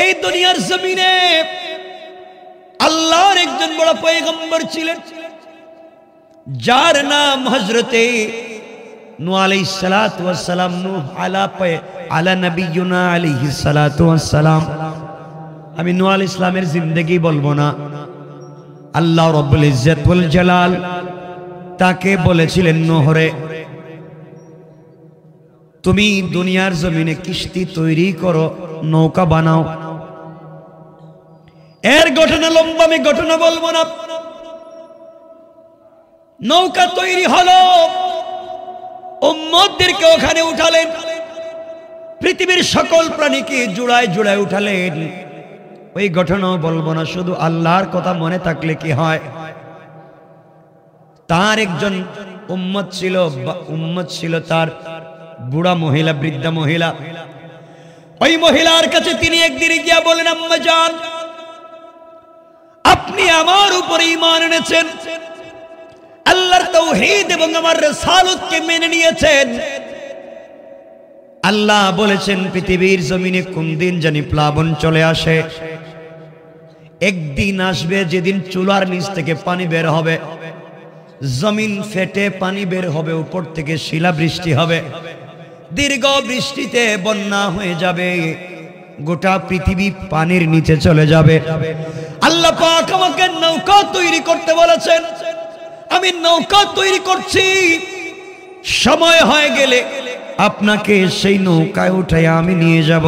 এই দুনিয়ার জমিনে আল্লাহর একজন বড় পয়গম্বর ছিলেন যার নাম হজরতে আমি নুয়াল ইসলামের জিন্দগি বলবো না আল্লাহ রব্বুল ইজতুল জালাল তাকে বলেছিলেন নোহরে তুমি দুনিয়ার জমিনে কিস্তি তৈরি করো নৌকা বানাও এর ঘটনা লম্বা আমি ঘটনা বলবো না নৌকা তৈরি হল ওদেরকে ওখানে উঠালেন পৃথিবীর সকল প্রাণীকে জুড়ায় জুড়ায় উঠালেন ওই ঘটনাও বলবো না শুধু আল্লাহর কথা মনে থাকলে কি হয় তার একজন উম্মত ছিল উম্মত ছিল তার বুড়া মহিলা বৃদ্ধা মহিলা ওই মহিলার কাছে তিনি একদিন গিয়া বলেন আম্মা যান আপনি আমার উপরে ইমান এনেছেন আল্লাহর তৌহিদ এবং আমার রেসালতকে মেনে নিয়েছেন আল্লাহ বলেছেন পৃথিবীর জমিনে কোন দিন জানি প্লাবন চলে আসে একদিন আসবে যেদিন চুলার নিচ থেকে পানি বের হবে জমিন ফেটে পানি বের হবে উপর থেকে শিলা বৃষ্টি হবে দীর্ঘ বৃষ্টিতে বন্যা হয়ে যাবে গোটা পৃথিবী পানির নিচে চলে যাবে আল্লাহ পাক আমাকে নৌকা তৈরি করতে বলেছেন আমি নৌকা তৈরি করছি সময় হয়ে গেলে আপনাকে সেই নৌকায় উঠাই আমি নিয়ে যাব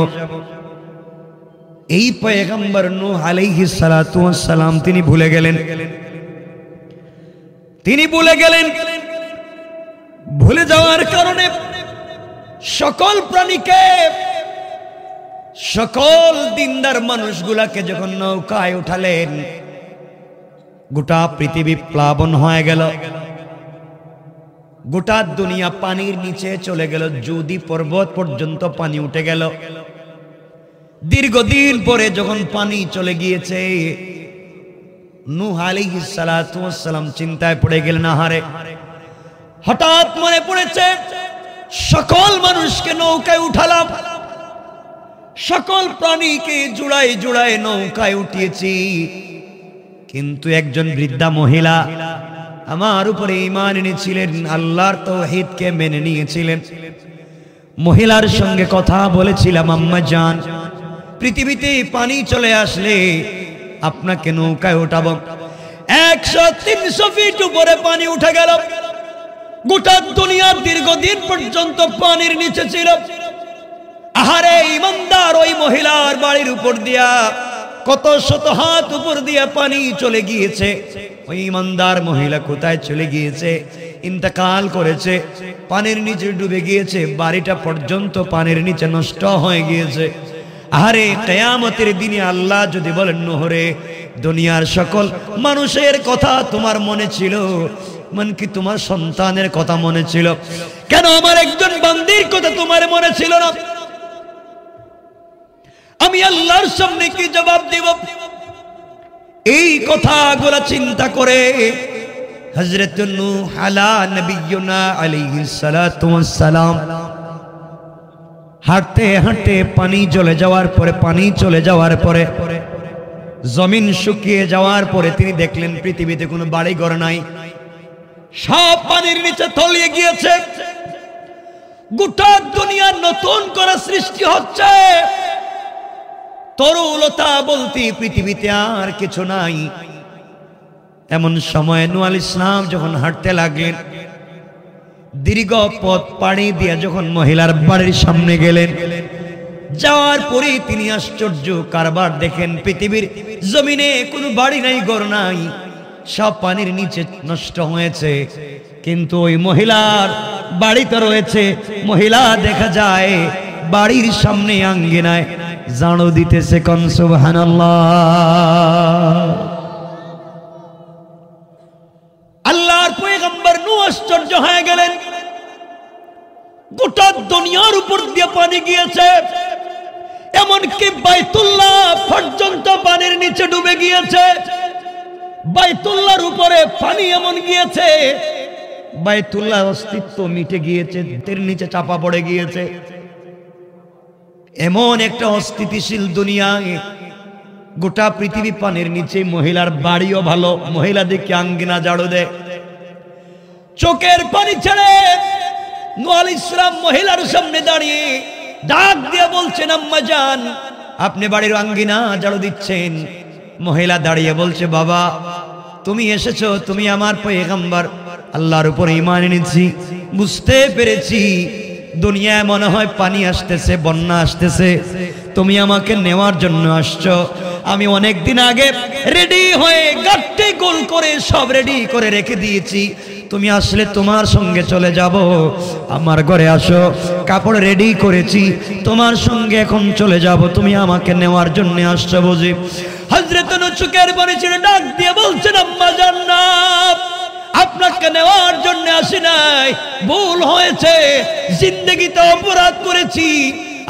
এই পয়গম্বর নূহ আলাইহিস সালাতু সালাম তিনি ভুলে গেলেন তিনি ভুলে গেলেন ভুলে যাওয়ার কারণে সকল প্রাণীকে সকল দিনদার মানুষগুলাকে যখন নৌকায় উঠালেন গোটা পৃথিবী প্লাবন হয়ে গেল গোটা দুনিয়া পানির নিচে চলে গেল যদি পর্বত পর্যন্ত পানি উঠে গেল দীর্ঘদিন পরে যখন পানি চলে গিয়েছে নূহ সালাম চিন্তায় পড়ে গেলেন আহারে হঠাৎ মনে পড়েছে সকল মানুষকে নৌকায় উঠালাম সকল প্রাণীকে জুড়াই জুড়াই নৌকায় উঠিয়েছি কিন্তু একজন বৃদ্ধা মহিলা আমার উপরে ইমান এনেছিলেন আল্লাহর তো হিতকে মেনে নিয়েছিলেন মহিলার সঙ্গে কথা বলেছিলাম আম্মা যান পৃথিবীতে পানি চলে আসলে আপনাকে নৌকায় উঠাব একশো তিনশো ফিট উপরে পানি উঠে গেল গোটা দুনিয়ার দীর্ঘদিন পর্যন্ত পানির নিচে ছিল আহারে ইমানদার ওই মহিলার বাড়ির উপর দিয়া কত শত হাত উপর দিয়া পানি চলে গিয়েছে ওই ইমানদার মহিলা কোথায় চলে গিয়েছে ইন্তকাল করেছে পানির নিচে ডুবে গিয়েছে বাড়িটা পর্যন্ত পানির নিচে নষ্ট হয়ে গিয়েছে আরে কেয়ামতের দিনে আল্লাহ যদি বলেন নহরে দুনিয়ার সকল মানুষের কথা তোমার মনে ছিল মন কি তোমার সন্তানের কথা মনে ছিল কেন আমার একজন বান্দির কথা তোমার মনে ছিল না আমি আল্লাহর সামনে কি জবাব দেব এই কথাগুলা চিন্তা করে হজরত হাঁটতে হাঁটতে পানি চলে যাওয়ার পরে পানি চলে যাওয়ার পরে জমিন শুকিয়ে যাওয়ার পরে তিনি দেখলেন পৃথিবীতে কোনো বাড়ি ঘর নাই সব পানির নিচে তলিয়ে গিয়েছে গোটা দুনিয়ার নতুন করে সৃষ্টি হচ্ছে তরুলতা বলতে পৃথিবীতে আর কিছু নাই এমন সময় নুয়াল ইসলাম যখন হাঁটতে লাগলেন দীর্ঘ পথ পাড়ি দিয়া যখন মহিলার বাড়ির সামনে গেলেন যাওয়ার পরে তিনি আশ্চর্য কারবার দেখেন পৃথিবীর জমিনে কোনো বাড়ি নাই গড় নাই সব পানির নিচে নষ্ট হয়েছে কিন্তু ওই মহিলার বাড়িতে রয়েছে মহিলা দেখা যায় বাড়ির সামনে আঙ্গিনায় জানো দিতেছে কন সুবহানাল্লাহ আল্লাহর পয়গম্বর নু আশ্চর্য হয়ে গেলেন গোটা দুনিয়ার উপর দিয়ে পানি গিয়েছে এমনকি বাইতুল্লাহ পর্যন্ত পানির নিচে ডুবে গিয়েছে বাইতুল্লাহর উপরে পানি এমন গিয়েছে বাইতুল্লাহ অস্তিত্ব মিটে গিয়েছে নিচে চাপা পড়ে গিয়েছে এমন একটা অস্থিতিশীল দুনিয়ায় গোটা পৃথিবী পানের নিচে মহিলার বাড়িও ভালো মহিলা দেখে আঙ্গিনা জাড়ো দে চোখের পানি ছেড়ে নোয়াল ইসলাম মহিলার সামনে দাঁড়িয়ে ডাক দিয়ে বলছেন আম্মা যান আপনি বাড়ির আঙ্গিনা জাড়ো দিচ্ছেন মহিলা দাঁড়িয়ে বলছে বাবা তুমি এসেছো তুমি আমার পেগাম্বার আল্লাহর উপর ইমান এনেছি বুঝতে পেরেছি দুনিয়ায় মনে হয় পানি আসতেছে বন্যা আসতেছে তুমি আমাকে নেওয়ার জন্য আসছো আমি অনেক দিন আগে রেডি হয়ে গাট্টে গোল করে সব রেডি করে রেখে দিয়েছি তুমি আসলে তোমার সঙ্গে চলে যাব আমার ঘরে আসো কাপড় রেডি করেছি তোমার সঙ্গে এখন চলে যাব তুমি আমাকে নেওয়ার জন্য আসছো বুঝি হজরত চুকের পরে ছিল ডাক দিয়ে বলছেন আম্মা জান্নাত আপনাকে নেওয়ার জন্য আসি নাই ভুল হয়েছে জিন্দগিতে অপরাধ করেছি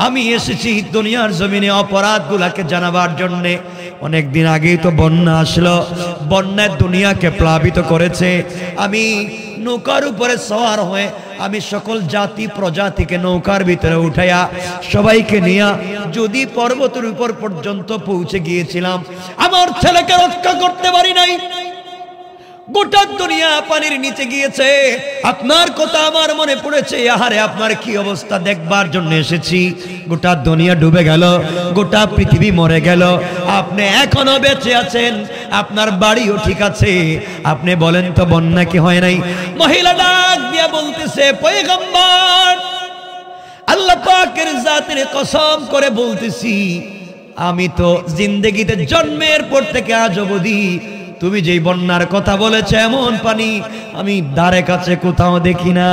আমি এসেছি দুনিয়ার জমিনে অপরাধ গুলাকে জানাবার জন্যে অনেকদিন আগেই তো বন্যা আসলো বন্যায় দুনিয়াকে প্লাবিত করেছে আমি নৌকার উপরে সওয়ার হয়ে আমি সকল জাতি প্রজাতিকে নৌকার ভিতরে উঠাইয়া সবাইকে নিয়া যদি পর্বতের উপর পর্যন্ত পৌঁছে গিয়েছিলাম আমার ছেলেকে রক্ষা করতে পারি নাই গোটা দুনিয়া পানির নিচে গিয়েছে আপনার কথা আমার মনে পড়েছে আহারে আপনার কি অবস্থা দেখবার জন্য এসেছি গোটা দুনিয়া ডুবে গেল গোটা পৃথিবী মরে গেল আপনি এখনো বেঁচে আছেন আপনার বাড়িও ঠিক আছে আপনি বলেন তো বন্যা কি হয় নাই মহিলা ডাক দিয়া বলতেছে পয়গম্বর আল্লাহ পাকের জাতির কসম করে বলতেছি আমি তো জিন্দগিতে জন্মের পর থেকে আজ অবধি তুমি যেই বন্যার কথা বলেছ এমন পানি আমি দ্বারে কাছে কোথাও দেখি না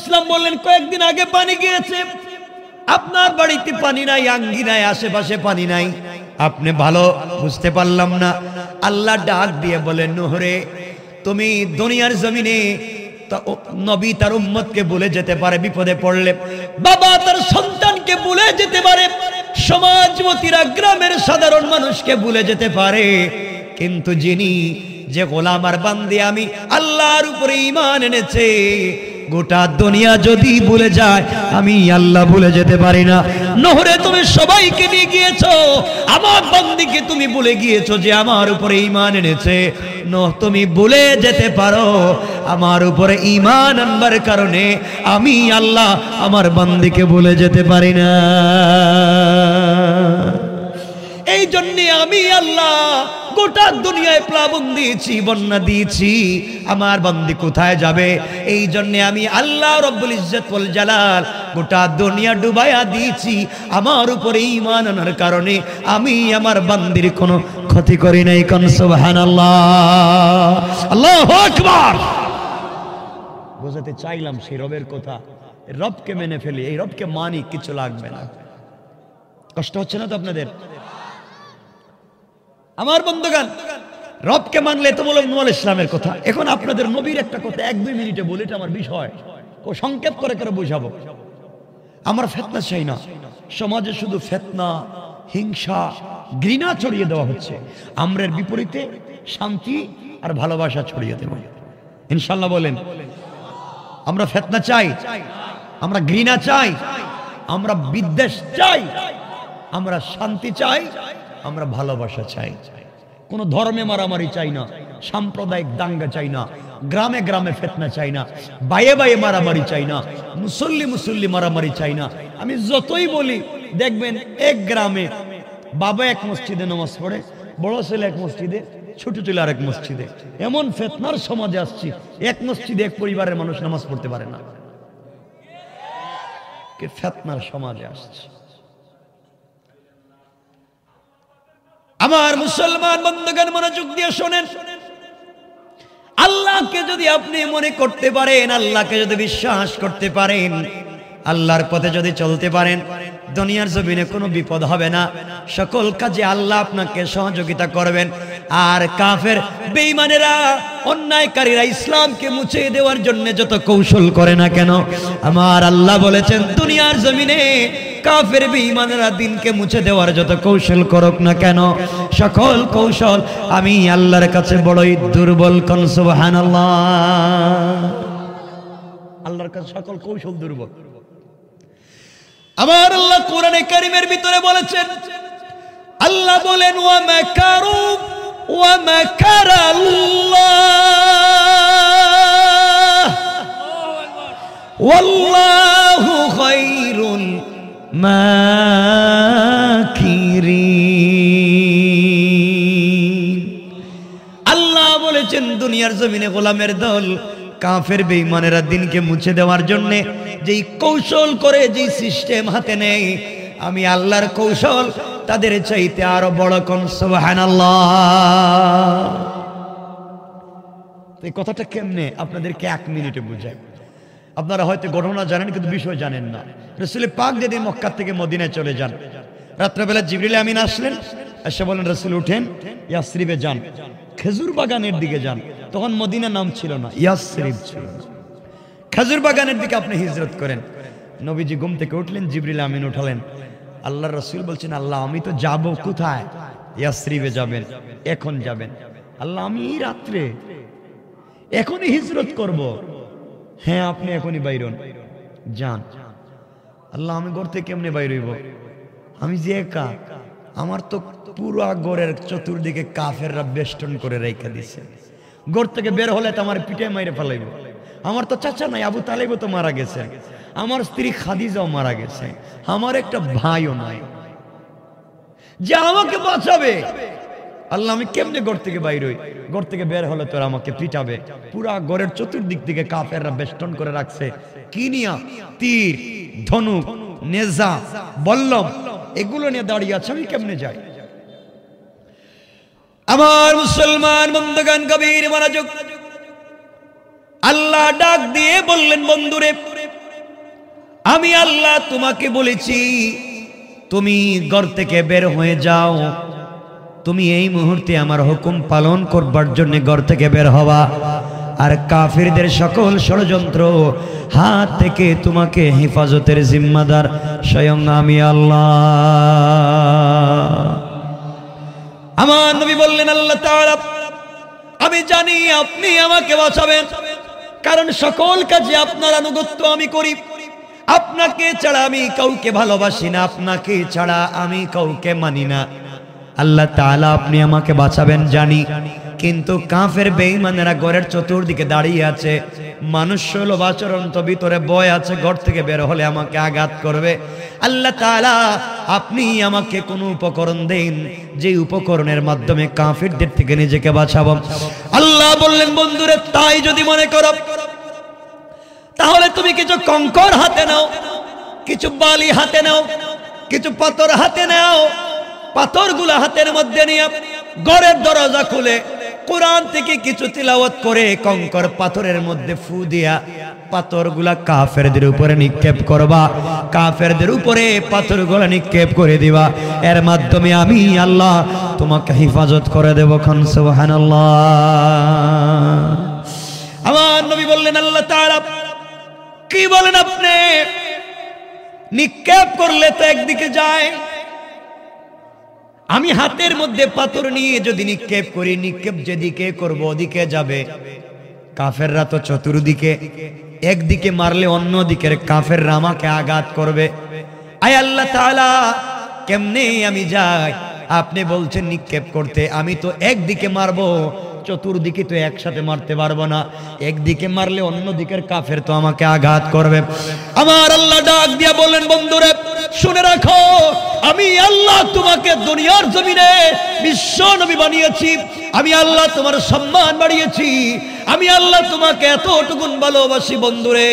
ইসলাম বললেন কয়েকদিন আগে পানি গিয়েছে আপনার বাড়িতে পানি নাই আঙ্গি নাই আশেপাশে পানি নাই আপনি ভালো বুঝতে পারলাম না আল্লাহ ডাক দিয়ে বলেন নোহরে তুমি দুনিয়ার জমিনে নবী তার উম্মতকে বলে যেতে পারে বিপদে পড়লে বাবা তার সন্তান মানুষকে ভুলে যেতে পারে সমাজবতীরা গ্রামের সাধারণ মানুষকে ভুলে যেতে পারে কিন্তু যিনি যে গোলামার বান্দে আমি আল্লাহর উপরে ইমান এনেছে গোটা দুনিয়া যদি ভুলে যায় আমি আল্লাহ ভুলে যেতে পারি না নহরে তুমি সবাইকে নিয়ে গিয়েছো আমার বন্দিকে তুমি বলে গিয়েছো যে আমার উপরে ইমান এনেছে নহ তুমি ভুলে যেতে পারো আমার উপরে ইমান আনবার কারণে আমি আল্লাহ আমার বন্দিকে ভুলে যেতে পারি না এই জন্যে আমি আল্লাহ গোটা দুনিয়ায় প্লাবন দিয়েছি বন্যা দিয়েছি আমার বন্দি কোথায় যাবে এই জন্য আমি আল্লাহ রব্বুল ইজ্জতুল জালাল গোটা দুনিয়া ডুবায়া দিয়েছি আমার উপরে ইমান আনার কারণে আমি আমার বান্দির কোনো ক্ষতি করি নাই কোন সুবহানাল্লাহ আল্লাহু আকবার বোঝাতে চাইলাম সেই রবের কথা রবকে মেনে ফেলি এই রবকে মানি কিছু লাগবে না কষ্ট হচ্ছে না তো আপনাদের আমার বন্ধুগান রবকে মানলে তো বলে নোয়াল ইসলামের কথা এখন আপনাদের নবীর একটা কথা এক দুই মিনিটে বলে এটা আমার বিষয় ও সংক্ষেপ করে করে বোঝাবো আমার ফেতনা চাই না সমাজে শুধু ফেতনা হিংসা ঘৃণা ছড়িয়ে দেওয়া হচ্ছে আমরের বিপরীতে শান্তি আর ভালোবাসা ছড়িয়ে দেব ইনশাল্লাহ বলেন আমরা ফেতনা চাই আমরা ঘৃণা চাই আমরা বিদ্বেষ চাই আমরা শান্তি চাই আমরা ভালোবাসা চাই কোনো ধর্মে মারামারি চাই না সাম্প্রদায়িক দাঙ্গা চাই না গ্রামে গ্রামে ফেতনা চাই না বায়ে বাইয়ে মারামারি চাই না মুসল্লি মুসল্লি মারামারি চাই না আমি যতই বলি দেখবেন এক গ্রামে বাবা এক মসজিদে নামাজ পড়ে বড় ছেলে এক মসজিদে ছোট ছেলে আরেক মসজিদে এমন ফেতনার সমাজে আসছি এক মসজিদে এক পরিবারের মানুষ নামাজ পড়তে পারে না ফেতনার সমাজে আসছে আমার মুসলমান বন্ধুগণ মনোযোগ দিয়ে শোনেন আল্লাহকে যদি আপনি মনে করতে পারেন আল্লাহকে যদি বিশ্বাস করতে পারেন আল্লাহর পথে যদি চলতে পারেন দুনিয়ার জমিনে কোনো বিপদ হবে না সকল কাজে আল্লাহ আপনাকে সহযোগিতা করবেন আর কাফের বেইমানেরা অন্যায়কারীরা ইসলামকে মুছে দেওয়ার জন্য যত কৌশল করে না কেন আমার আল্লাহ বলেছেন দুনিয়ার জমিনে কাফের বেঈমানরা দিনকে মুছে দেওয়ার যত কৌশল করুক না কেন সকল কৌশল আমি আল্লাহর কাছে বড়ই দুর্বল কন সুবহানাল্লাহ আল্লাহর কাছে সকল কৌশল দুর্বল আবার আল্লাহ কোরআনে কারিমের ভিতরে বলেছেন আল্লাহ বলেন ওয়া ওয়া আল্লাহ বলেছেন দুনিয়ার জমিনে গোলামের দল কাফের বেঈমানেরা দিনকে মুছে দেওয়ার জন্য যেই কৌশল করে যে সিস্টেম হাতে নেই আমি আল্লাহর কৌশল তাদের চাইতে আরো বড় কম সুবহানাল্লাহ এই কথাটা কেমনে আপনাদেরকে এক মিনিটে আপনারা হয়তো ঘটনা জানেন কিন্তু বিষয় জানেন না রসুল পাক যদি মক্কার থেকে মদিনায় চলে যান রাত্রেবেলা জিবরিল আমিন আসলেন এসে বলেন রসুল উঠেন ইয়াসরিবে যান খেজুর বাগানের দিকে যান তখন মদিনা নাম ছিল না ইয়াস শরীফ ছিল খাজুর বাগানের দিকে আপনি হিজরত করেন নবীজি ঘুম থেকে উঠলেন জিবরিল আমিন উঠালেন আল্লাহ রসুল বলছেন আল্লাহ আমি তো যাব কোথায় ইয়াসরিফে যাবেন এখন যাবেন আল্লাহ আমি রাত্রে এখনই হিজরত করব। হ্যাঁ আপনি এখনই বাইরন যান আল্লাহ আমি ঘর থেকে কেমনে বাইরইব আমি যে একা আমার তো পুরো গড়ের চতুর্দিকে কাফেররা বেষ্টন করে রেখা দিছে ঘর থেকে বের হলে তো আমার পিঠে মাইরে ফেলাইব আমার তো চাচা নাই আবু তালেব তো মারা গেছে আমার স্ত্রী খাদিজাও মারা গেছে আমার একটা ভাইও নাই যে আমাকে বাঁচাবে আল্লাহ আমি কেমনে ঘর থেকে বাইর হই ঘর থেকে বের হলে তোরা আমাকে পিটাবে পুরা ঘরের চতুর্দিক থেকে কাফেররা বেষ্টন করে রাখছে কিনিয়া তীর ধনুক নেজা বল্লম এগুলো নিয়ে দাঁড়িয়ে আছে আমি কেমনে যাই আমার মুসলমান বন্ধুগান কবির মনোযোগ আল্লাহ ডাক দিয়ে বললেন বন্ধুরে আমি আল্লাহ তোমাকে বলেছি তুমি ঘর থেকে বের হয়ে যাও তুমি এই মুহূর্তে আমার হুকুম পালন করবার জন্য ঘর থেকে বের হওয়া আর কাফিরদের সকল ষড়যন্ত্র হাত থেকে তোমাকে হেফাজতের জিম্মাদার স্বয়ং আমি আল্লাহ আমার নবী বললেন আল্লাহ আমি জানি আপনি আমাকে বাঁচাবেন কারণ সকল কাজে আপনার আনুগত্য আমি করি আপনাকে ছাড়া আমি কাউকে ভালোবাসি না আপনাকে ছাড়া আমি কাউকে মানি না আল্লাহ তাআলা আপনি আমাকে বাঁচাবেন জানি কিন্তু কাফের বেঈমানেরা ঘরের চতুর্দিকে দাঁড়িয়ে আছে মানুষ সুলভ আচরণ তো ভিতরে বয় আছে ঘর থেকে বের হলে আমাকে আঘাত করবে আল্লাহ তাআলা আপনি আমাকে কোন উপকরণ দেন যে উপকরণের মাধ্যমে কাফিরদের থেকে নিজেকে বাঁচাবো আল্লাহ বললেন বন্ধুরে তাই যদি মনে করো তাহলে তুমি কিছু কঙ্কর হাতে নাও কিছু বালি হাতে নাও কিছু পাথর হাতে নাও পাথরগুলো হাতের মধ্যে নিয়ে গড়ের দরজা খুলে কোরআন থেকে কিছু তিলাওয়াত করে কঙ্কর পাথরের মধ্যে ফু দিয়া পাথরগুলা কাফেরদের উপরে নিক্ষেপ করবা কাফেরদের উপরে নিক্ষেপ করে দিবা এর মাধ্যমে আমি আল্লাহ তোমাকে হেফাজত করে দেব খান সুবহানাল্লাহ আমার নবী বললেন আল্লাহ তাআলা কি বলেন আপনি নিক্ষেপ করলে তো একদিকে যায় আমি হাতের মধ্যে পাথর নিয়ে যদি নিক্ষেপ করি নিক্ষেপ যেদিকে করব ওদিকে যাবে কাফেররা তো চতুর্দিকে একদিকে মারলে অন্য দিকের কাফেররা আমাকে আঘাত করবে আয় আল্লাহ তাআলা কেমনে আমি যাই আপনি বলছেন নিক্ষেপ করতে আমি তো একদিকে মারবো চতুর্দিকে তো একসাথে মারতে পারবো না একদিকে মারলে অন্য দিকের কাফের তো আমাকে আঘাত করবে আমার আল্লাহ ডাক দিয়া বলেন বন্ধুরে শুনে রাখো আমি আল্লাহ তোমাকে দুনিয়ার জমিনে বিশ্ব নবী বানিয়েছি আমি আল্লাহ তোমার সম্মান বাড়িয়েছি আমি আল্লাহ তোমাকে এতটুকুন ভালোবাসি বন্ধুরে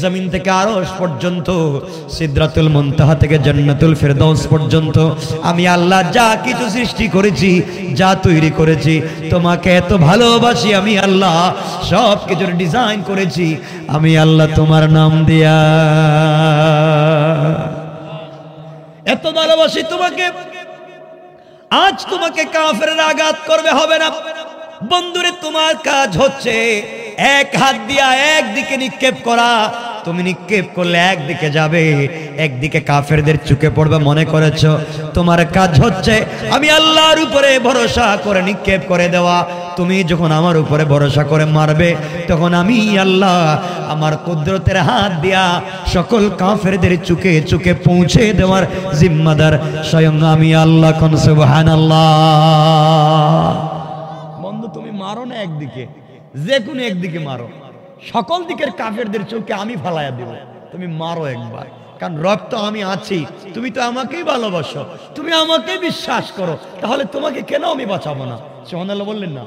জমিন থেকে আরস পর্যন্ত সিদ্রাতুল মুনতাহা থেকে জান্নাতুল ফেরদৌস পর্যন্ত আমি আল্লাহ যা কিছু সৃষ্টি করেছি যা তৈরি করেছি তোমাকে এত ভালোবাসি আমি আল্লাহ সব কিছুর ডিজাইন করেছি আমি আল্লাহ তোমার নাম দিয়া এত ভালোবাসি তোমাকে আজ তোমাকে কাফের আঘাত করবে হবে না বন্ধুরে তোমার কাজ হচ্ছে এক হাত দিয়া একদিকে নিক্ষেপ করা তুমি নিক্ষেপ করলে একদিকে যাবে একদিকে কাফেরদের চুকে পড়বে মনে করেছ তোমার কাজ হচ্ছে আমি আল্লাহর উপরে ভরসা করে নিক্ষেপ করে দেওয়া তুমি যখন আমার উপরে ভরসা করে মারবে তখন আমি আল্লাহ আমার কুদরতের হাত দিয়া সকল কাফেরদের চুকে চুকে পৌঁছে দেওয়ার জিম্মাদার স্বয়ং আমি আল্লাহ কনসুবহান আল্লাহ বন্ধু তুমি মারো না একদিকে যে কোনো একদিকে মারো সকল দিকের কাফেরদের চোখে আমি ফালাইয়া দিব তুমি মারো একবার কারণ রব তো আমি আছি তুমি তো আমাকেই ভালোবাসো তুমি আমাকেই বিশ্বাস করো তাহলে তোমাকে কেন আমি বাঁচাবো না সোহান বললেন না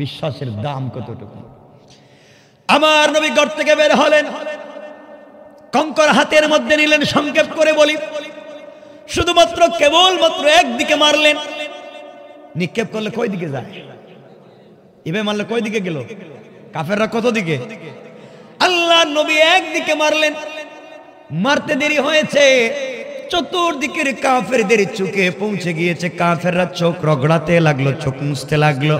বিশ্বাসের দাম কতটুকু আমার নবী ঘর থেকে বের হলেন কঙ্কর হাতের মধ্যে নিলেন সংক্ষেপ করে বলি শুধুমাত্র কেবলমাত্র একদিকে মারলেন নিক্ষেপ করলে কই দিকে যায় ইবে মারলে কয় দিকে গেল কাফেররা কত দিকে আল্লাহ নবী একদিকে মারলেন মারতে দেরি হয়েছে চতুর্দিকের কাফেরদের চোখে পৌঁছে গিয়েছে কাফেররা চোখ রগড়াতে লাগলো চোখ মুছতে লাগলো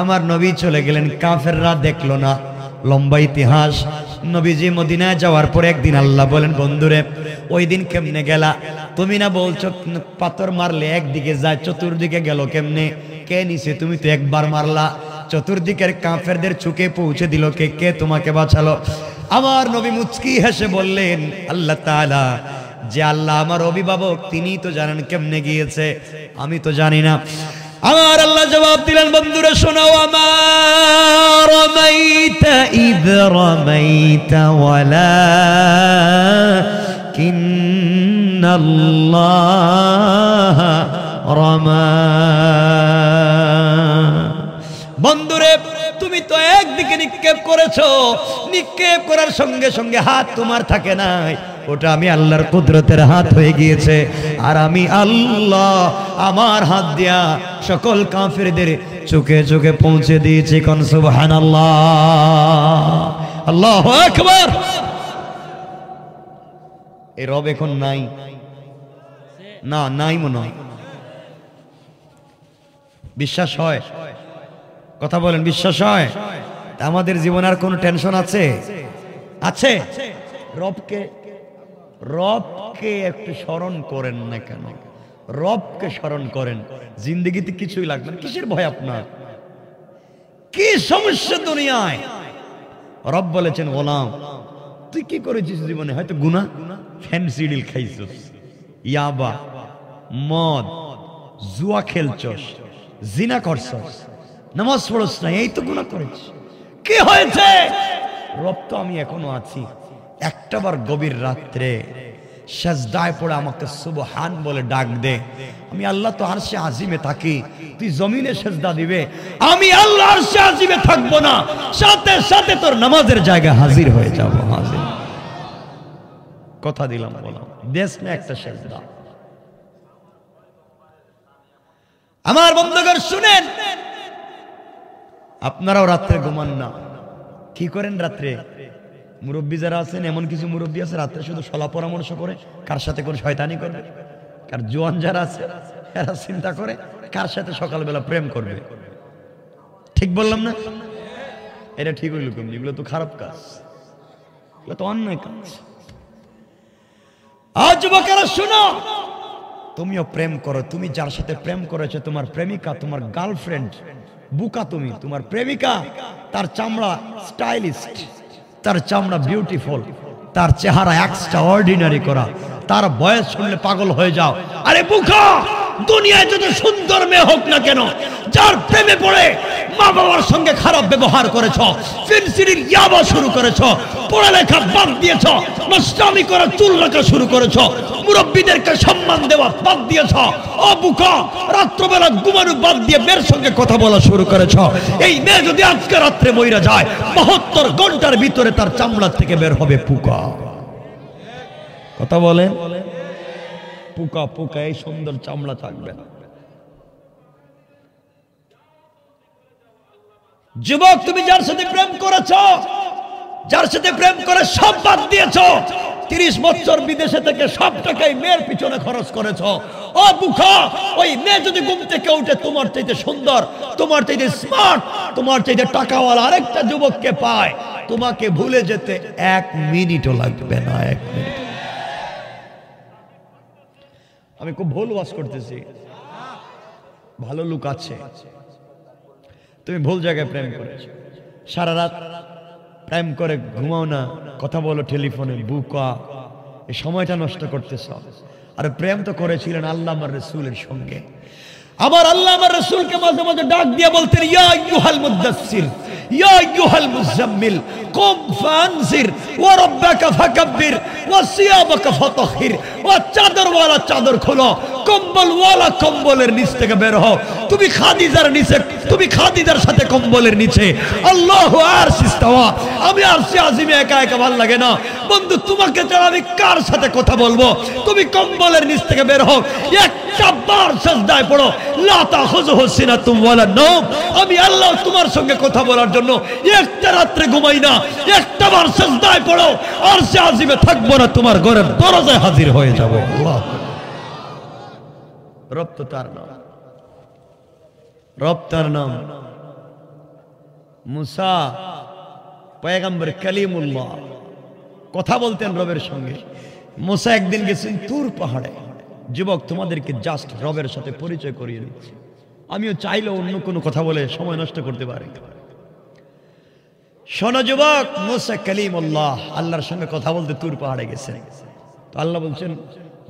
আমার নবী চলে গেলেন কাফেররা দেখলো না লম্বা ইতিহাস নবীজি মদিনায় যাওয়ার পর একদিন আল্লাহ বলেন বন্ধুরে ওই দিন কেমনে গেলা তুমি না বলছো পাথর মারলে একদিকে যায় চতুর্দিকে গেল কেমনে কে নিছে তুমি তো একবার মারলা চতুর্দিকের কাফেরদের চুকে পৌঁছে দিল কে কে তোমাকে বাঁচালো আমার নবী মুচকি হেসে বললেন আল্লাহ তালা যে আল্লাহ আমার অভিভাবক তিনি তো জানেন কেমনে গিয়েছে আমি তো জানি না আমার আল্লাহ জবাব দিলেন বন্ধুরা শোনাও আমার রমাইতা ইদ রমা বন্ধুরে তুমি তো একদিকে নিক্ষেপ করেছো নিক্ষেপ করার সঙ্গে সঙ্গে হাত তোমার থাকে নাই ওটা আমি আল্লাহর কুদরতের হাত হয়ে গিয়েছে আর আমি আল্লাহ আমার হাত দিয়া সকল কাফেরদের চোখে চোখে পৌঁছে দিয়েছি কনসুবহান আল্লাহ আল্লাহ একবার এ রব এখন নাই না নাই মনে হয় বিশ্বাস হয় কথা বলেন বিশ্বাস হয় আমাদের জীবনে আর কোনো টেনশন আছে আছে রবকে রবকে একটু স্মরণ করেন না কেন রবকে স্মরণ করেন জিন্দগিতে কিছুই লাগবে না কিসের ভয় আপনার কি সমস্যা দুনিয়ায় রব বলেছেন গোলাম তুই কি করেছিস জীবনে হয়তো গুনা ফ্যান্সি ডিল খাইছস ইয়াবা মদ জুয়া খেলছস জিনা করছস নামাজ পড়স না এই তো গুণা করেছি কি হয়েছে রব তো আমি এখনো আছি একটাবার গভীর রাত্রে সাজদায় পড়ে আমাকে সুবহান বলে ডাক দে আমি আল্লাহ তো আরশে আজিমে থাকি তুই জমিনে সেজদা দিবে আমি আল্লাহ আরশে আজিমে থাকবো না সাথে সাথে তোর নামাজের জায়গায় হাজির হয়ে যাব হাজির কথা দিলাম বললাম দেশ না একটা সেজদা আমার বন্ধুগণ শুনেন আপনারাও রাত্রে ঘুমান না কি করেন রাত্রে মুরব্বী যারা আছেন এমন কিছু মুরব্বী আছে রাত্রে শুধু সলা পরামর্শ করে কার সাথে করে শয়তানি করবে কার জোয়ান যারা আছে এরা চিন্তা করে কার সাথে সকালবেলা প্রেম করবে ঠিক বললাম না এটা ঠিক হইল কেমনি এগুলো তো খারাপ কাজ এগুলো তো অন্যায় কাজ আজ বাকারা শোনো তুমিও প্রেম করো তুমি যার সাথে প্রেম করেছো তোমার প্রেমিকা তোমার গার্লফ্রেন্ড বুকা তুমি তোমার প্রেমিকা তার চামড়া স্টাইলিস্ট তার চামড়া বিউটিফুল তার চেহারা এক্সট্রা অর্ডিনারি করা তার বয়স শুনলে পাগল হয়ে যাও আরে বুখা দুনিয়ায় যদি সুন্দর মেয়ে হোক না কেন যার প্রেমে পড়ে মা বাবার সঙ্গে খারাপ ব্যবহার করেছ ফিনসিরির ইয়াবা শুরু করেছ পড়ালেখা বাদ দিয়েছ মাস্টামি করা চুল রাখা শুরু করেছ মুরব্বীদেরকে সম্মান দেওয়া বাদ দিয়েছ অবুক রাত্রবেলা গুমানু বাদ দিয়ে মেয়ের সঙ্গে কথা বলা শুরু করেছ এই মেয়ে যদি আজকে রাত্রে মইরা যায় বাহাত্তর ঘন্টার ভিতরে তার চামড়া থেকে বের হবে পুকা কথা বলেন পোকা পোকা এই সুন্দর চামড়া থাকবে না যুবক তুমি যার সাথে প্রেম করেছ যার সাথে প্রেম করে সব বাদ দিয়েছ তিরিশ বছর বিদেশে থেকে সব টাকাই মেয়ের পিছনে খরচ করেছ ও বুখা ওই মেয়ে যদি ঘুম থেকে উঠে তোমার চাইতে সুন্দর তোমার চাইতে স্মার্ট তোমার চাইতে টাকাওয়ালা আরেকটা যুবককে পায় তোমাকে ভুলে যেতে এক মিনিটও লাগবে না এক মিনিট আমি খুব ভুল বাস করতেছি ভালো লোক আছে তুমি ভুল জায়গায় প্রেম করেছো সারা রাত প্রেম করে ঘুমাও না কথা বলো টেলিফোনে বুকা এই সময়টা নষ্ট করতেছ আর প্রেম তো করেছিলেন আল্লাহ আমার রসুলের সঙ্গে আবার আল্লাহ আমার রসুলকে মাঝে মাঝে ডাক দিয়ে বলতেন ইয়া ইউহাল মুদাসসির ইয়া ইউহাল মুজাম্মিল কুম ফানসির ওয়া রাব্বাকা ফাকাব্বির ওয়া সিয়াবাকা ফাতাহির ও চাদরওয়ালা চাদর খোলো কম্বলওয়ালা কম্বলের নিচ থেকে বের হও তুমি খাদিজার নিচে তুমি খাদিজার সাথে কম্বলের নিচে আল্লাহ আর সিস্তাওয়া আমি আর সে আজিমে একা একা ভাল লাগে না বন্ধু তোমাকে ছাড়া আমি কার সাথে কথা বলবো তুমি কম্বলের নিচ থেকে বের হও একটা বার সাজদায় পড়ো লাতা হজ হসিনা তুমি বলার নাও আমি আল্লাহ তোমার সঙ্গে কথা বলার জন্য একটা রাত্রে ঘুমাই না একটা বার সাজদায় পড়ো আর সে আজিমে থাকবো না তোমার ঘরের দরজায় হাজির হয়ে যাবো আল্লাহ রব তো তার নাম রব তার নাম মুসা পয়গম্বর কালিমুল্লাহ কথা বলতেন রবের সঙ্গে মোসা একদিন গেছেন তুর পাহাড়ে যুবক তোমাদেরকে জাস্ট রবের সাথে পরিচয় করিয়ে দিচ্ছি আমিও চাইলে অন্য কোনো কথা বলে সময় নষ্ট করতে পারি শোনো যুবক মোসা কালিমুল্লাহ আল্লাহর সঙ্গে কথা বলতে তুর পাহাড়ে গেছে তো আল্লাহ বলছেন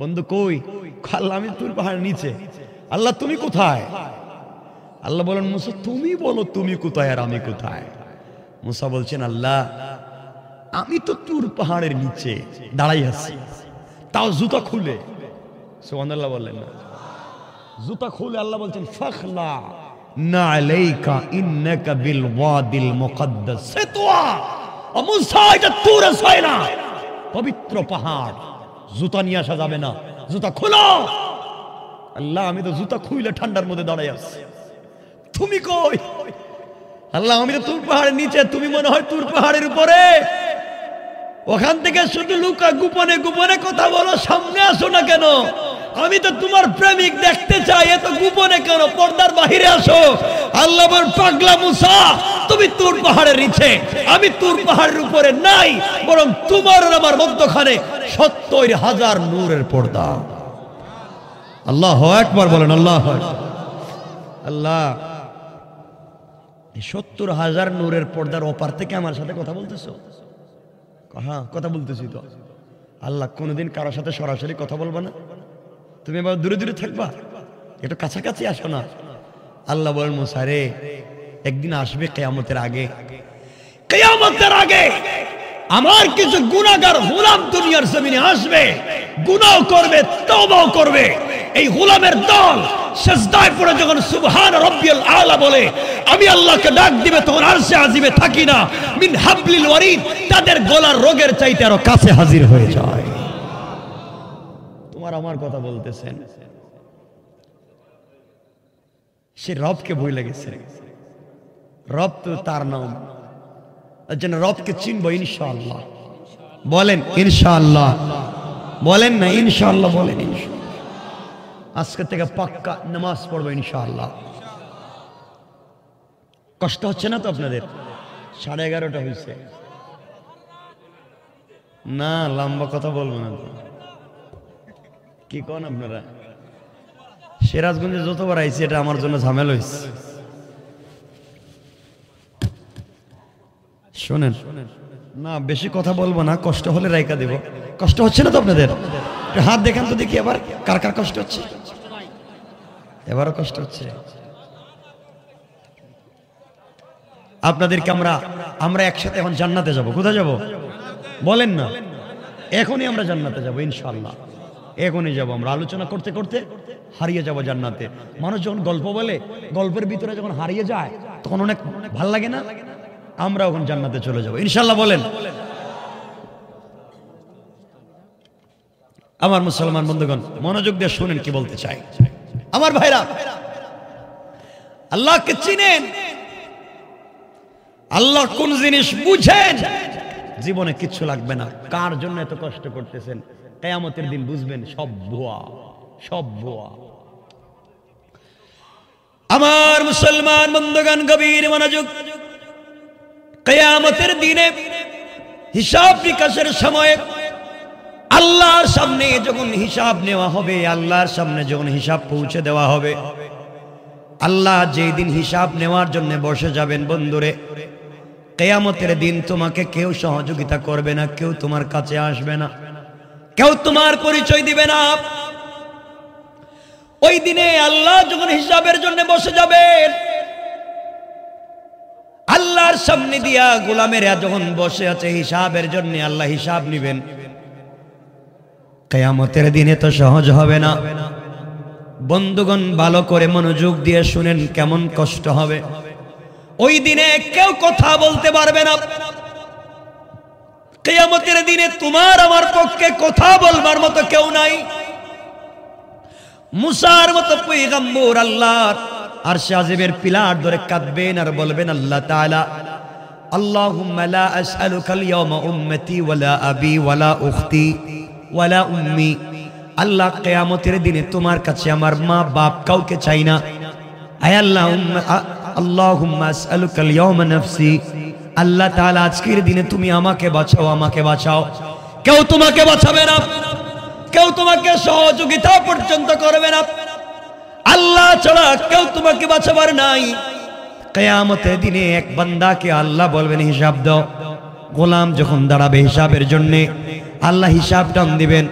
বন্ধু কই আমি তুর পাহাড় নিচে আল্লাহ তুমি কোথায় আল্লাহ বলেন মুসা তুমি বলো তুমি কোথায় আর আমি কোথায় মুসা বলছেন আল্লাহ আমি তো তুর পাহাড়ের নিচে দাঁড়াই আছি তাও জুতা খুলে সোহান আল্লাহ বললেন না জুতা খুলে আল্লাহ বলছেন ফখলা না আলাইকা ইন্নাকা বিল ওয়াদিল মুকদ্দাস সিতওয়া ও মুসা পবিত্র পাহাড় জুতা নিয়ে আসা যাবে না জুতা খোলো আল্লাহ আমি তো জুতা খুইলে ঠান্ডার মধ্যে দাঁড়াই আছি তুমি কই আল্লাহ আমি তো তুর পাহাড়ের নিচে তুমি মনে হয় তুর পাহাড়ের উপরে ওখান থেকে শুধু লুকা গোপনে গোপনে কথা বলো সামনে আসো না কেন আমি তো তোমার প্রেমিক দেখতে চাই এত গোপনে কেন পর্দার বাহিরে আসো আল্লাহ পাগলা মুসা তুমি তুর পাহাড়ের নিচে আমি তুর পাহাড়ের উপরে নাই বরং তোমার আমার মধ্যখানে সত্তর হাজার নূরের পর্দা আল্লাহ একবার বলেন আল্লাহ আল্লাহ সত্তর হাজার নূরের পর্দার ওপার থেকে আমার সাথে কথা বলতেছো হ্যাঁ কথা বলতেছি তো আল্লাহ কোনোদিন কারোর সাথে সরাসরি কথা বলবো না তুমি আবার দূরে দূরে থাকবা একটু কাছাকাছি আসো না আল্লাহ বলেন মোসারে একদিন আসবে কেয়ামতের আগে কেয়ামতের আগে আমার কিছু গুণাগার হুলাম দুনিয়ার জমিনে আসবে গুণাও করবে তবাও করবে এই হুলামের দল শেষদায় পড়ে যখন সুবহান রব্বিয়াল আলা বলে আমি আল্লাহকে ডাক দিবে তখন আরশে আজিবে থাকি না মিন হাবলিল ওয়ারিদ তাদের গলার রোগের চাইতে আরো কাছে হাজির হয়ে যায় তোমার আমার কথা বলতেছেন সে রবকে ভুলে লেগেছে রব তো তার নাম তার রবকে চিনব ইনশাল্লাহ বলেন ইনশাল্লাহ বলেন না ইনশাল্লাহ বলেন আজকে থেকে পাক্কা নামাজ পড়বো ইনশাল্লাহ কষ্ট হচ্ছে না তো আপনাদের সাড়ে এগারোটা হয়েছে না লম্বা কথা বলবো না কি কন আপনারা সিরাজগঞ্জে যতবার আইছি এটা আমার জন্য ঝামেল হয়েছে শোনেন না বেশি কথা বলবো না কষ্ট হলে রাইকা দেব কষ্ট হচ্ছে না তো আপনাদের হাত দেখান তো দেখি এবার কার কার কষ্ট হচ্ছে এবারও কষ্ট হচ্ছে আপনাদেরকে আমরা আমরা একসাথে এখন জান্নাতে যাব কোথায় যাব বলেন না এখনই আমরা জান্নাতে যাব ইনশাল্লাহ এগোনে যাব আমরা আলোচনা করতে করতে হারিয়ে যাব জান্নাতে মানুষ যখন গল্প বলে গল্পের ভিতরে যখন হারিয়ে যায় তখন অনেক ভাল লাগে না আমরা ওখানে জান্নাতে চলে যাব ইনশাল্লাহ বলেন আমার মুসলমান বন্ধুগণ মনোযোগ দিয়ে শুনেন কি বলতে চাই আমার ভাইরা আল্লাহকে চিনেন আল্লাহ কোন জিনিস বুঝেন জীবনে কিছু লাগবে না কার জন্য এত কষ্ট করতেছেন কেয়ামতের দিন বুঝবেন সব ভুয়া সব ভুয়া আমার মুসলমান বন্ধগান গভীর মনোযোগ কেয়ামতের দিনে হিসাব বিকাশের সময়ে আল্লাহর সামনে যখন হিসাব নেওয়া হবে আল্লাহর সামনে যখন হিসাব পৌঁছে দেওয়া হবে আল্লাহ যেই দিন হিসাব নেওয়ার জন্য বসে যাবেন বন্ধুরে কেয়ামতের দিন তোমাকে কেউ সহযোগিতা করবে না কেউ তোমার কাছে আসবে না কেউ তোমার পরিচয় দিবে না ওই দিনে আল্লাহ যখন হিসাবের জন্য বসে যাবে আল্লাহর সামনে দিয়া গোলামেরা যখন বসে আছে হিসাবের জন্য আল্লাহ হিসাব নিবেন কেয়ামতের দিনে তো সহজ হবে না বন্ধুগণ ভালো করে মনোযোগ দিয়ে শুনেন কেমন কষ্ট হবে ওই দিনে কেউ কথা বলতে পারবে না কেয়ামতের দিনে তোমার আমার পক্ষে কথা বলবার মতো কেউ নাই মুসার মতো পৈগম্বর আল্লাহর আর শাহজেবের পিলার ধরে কাঁদবেন আর বলবেন আল্লাহ তালা اللهم لا أسألك اليوم أمتي ولا أبي ولا أختي ولا أمي الله قيامة দিনে تمار كتش আমার ما باب كوك চাই أي আয় আল্লাহ আল্লাহ আসালুকাল ইয়াউমা নাফসি আল্লাহ তাহলে আজকের দিনে তুমি আমাকে বাঁচাও আমাকে বাঁচাও কেউ তোমাকে বাঁচাবে না কেউ তোমাকে সহযোগিতা পর্যন্ত করবে না আল্লাহ ছাড়া কেউ তোমাকে বাঁচাবার নাই কেয়ামতের দিনে এক বান্দাকে আল্লাহ বলবেন হিসাব দাও গোলাম যখন দাঁড়াবে হিসাবের জন্যে আল্লাহ হিসাব টান দিবেন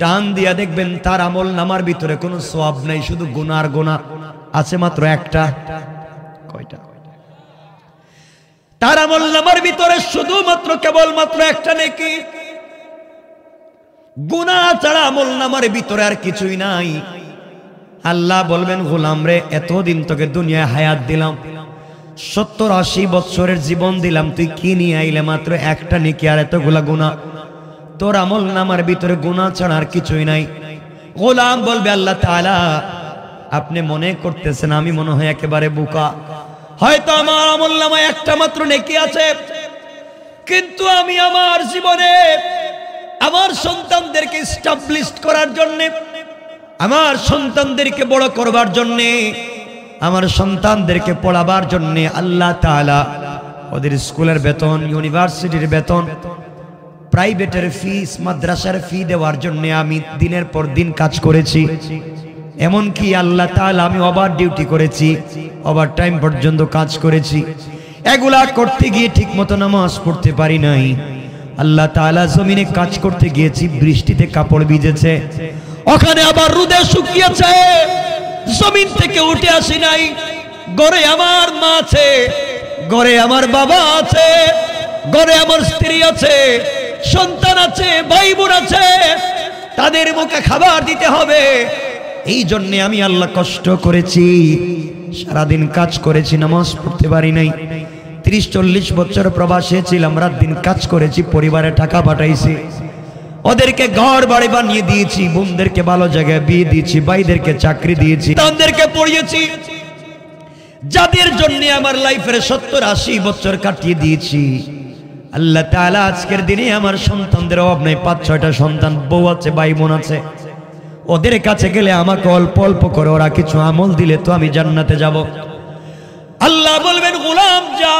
টান দিয়া দেখবেন তার আমল নামার ভিতরে কোনো সোয়াব নাই শুধু গোনার গোনা আছে মাত্র একটা কয়টা তার আমল নামার ভিতরে শুধুমাত্র কেবলমাত্র একটা নেকি গুনা ছাড়া আমল নামার ভিতরে আর কিছুই নাই আল্লাহ বলবেন গোলাম রে এতদিন তোকে দুনিয়ায় হায়াত দিলাম সত্তর আশি বৎসরের জীবন দিলাম তুই কি নিয়ে আইলে মাত্র একটা নেকি আর এতগুলা গুণা তোর আমল নামার ভিতরে গুণা ছাড়া আর কিছুই নাই গোলাম বলবে আল্লাহ তালা আপনি মনে করতেছেন আমি মনে হয় একেবারে বোকা হয়তো আমার আমল নামায় একটা মাত্র নেকি আছে কিন্তু আমি আমার জীবনে আমার সন্তানদেরকে স্টাবলিশ করার জন্যে আমার সন্তানদেরকে বড় করবার জন্যে আমার সন্তানদেরকে পড়াবার জন্যে আল্লাহ তালা ওদের স্কুলের বেতন ইউনিভার্সিটির বেতন প্রাইভেটের ফিস মাদ্রাসার ফি দেওয়ার জন্য আমি দিনের পর দিন কাজ করেছি এমন কি আল্লাহ তাআলা আমি ওভার ডিউটি করেছি ওভার টাইম পর্যন্ত কাজ করেছি এগুলা করতে গিয়ে ঠিক মতো নামাজ পড়তে পারি নাই আল্লাহ তালা জমিনে কাজ করতে গিয়েছি বৃষ্টিতে কাপড় ভিজেছে ওখানে আবার রুদে শুকিয়েছে জমিন থেকে উঠে আসি নাই গড়ে আমার মা আছে গড়ে আমার বাবা আছে গড়ে আমার স্ত্রী আছে সন্তান আছে ভাই বোন আছে তাদের মুখে খাবার দিতে হবে এই জন্যে আমি আল্লাহ কষ্ট করেছি সারাদিন কাজ করেছি নামাজ পড়তে পারি নাই তিরিশ চল্লিশ বছর প্রবাসে ছিলাম রাত দিন কাজ করেছি পরিবারে টাকা পাঠাইছি ওদেরকে ঘর বাড়ি বানিয়ে দিয়েছি বোনদেরকে ভালো জায়গায় বিয়ে দিয়েছি ভাইদেরকে চাকরি দিয়েছি তাদেরকে পড়িয়েছি যাদের জন্য আমার লাইফের সত্তর আশি বছর কাটিয়ে দিয়েছি আল্লাহ তালা আজকের দিনে আমার সন্তানদের অভাব নাই পাঁচ ছয়টা সন্তান বউ আছে ভাই বোন আছে ওদের কাছে গেলে আমাকে অল্প অল্প করে ওরা কিছু আমল দিলে তো আমি জান্নাতে যাব আল্লাহ বলবেন গোলাম যা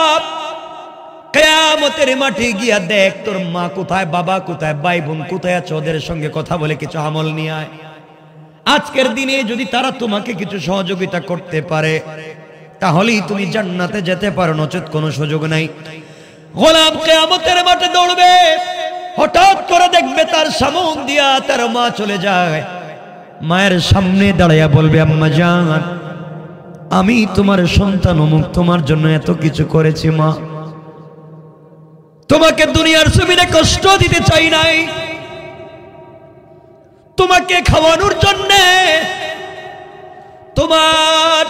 কেয়ামতের মাঠে গিয়া দেখ তোর মা কোথায় বাবা কোথায় বাই বোন কোথায় আছে ওদের সঙ্গে কথা বলে কিছু আমল নিয়ে আয় আজকের দিনে যদি তারা তোমাকে কিছু সহযোগিতা করতে পারে তাহলেই তুমি জান্নাতে যেতে পারো নচেত কোনো সুযোগ নাই গোলাম কেয়ামতের মাঠে দৌড়বে হঠাৎ করে দেখবে তার সামন দিয়া তার মা চলে যায় মায়ের সামনে দাঁড়াইয়া বলবে আম্মা যান আমি তোমার সন্তান অমুক তোমার জন্য এত কিছু করেছি মা তোমাকে দুনিয়ার সুবিধে কষ্ট দিতে চাই নাই তোমাকে খাওয়ানোর জন্য তোমার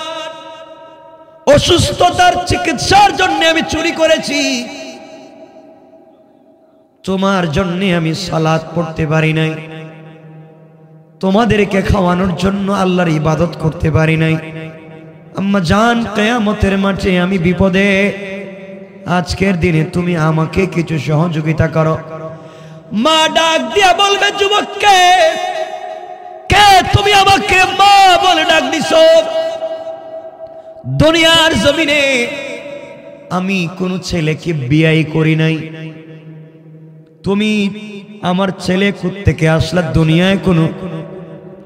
অসুস্থতার চিকিৎসার জন্য আমি চুরি করেছি তোমার জন্য আমি সালাদ পড়তে পারি নাই তোমাদেরকে খাওয়ানোর জন্য আল্লাহর ইবাদত করতে পারি নাই আম্মা জান কেয়ামতের মাঠে আমি বিপদে আজকের দিনে তুমি আমাকে কিছু সহযোগিতা করো মা ডাক দিয়া বলবে যুবককে কে তুমি আমাকে মা বলে ডাক দিছ দুনিয়ার জমিনে আমি কোন ছেলেকে বিয়াই করি নাই তুমি আমার ছেলে থেকে আসলা দুনিয়ায় কোনো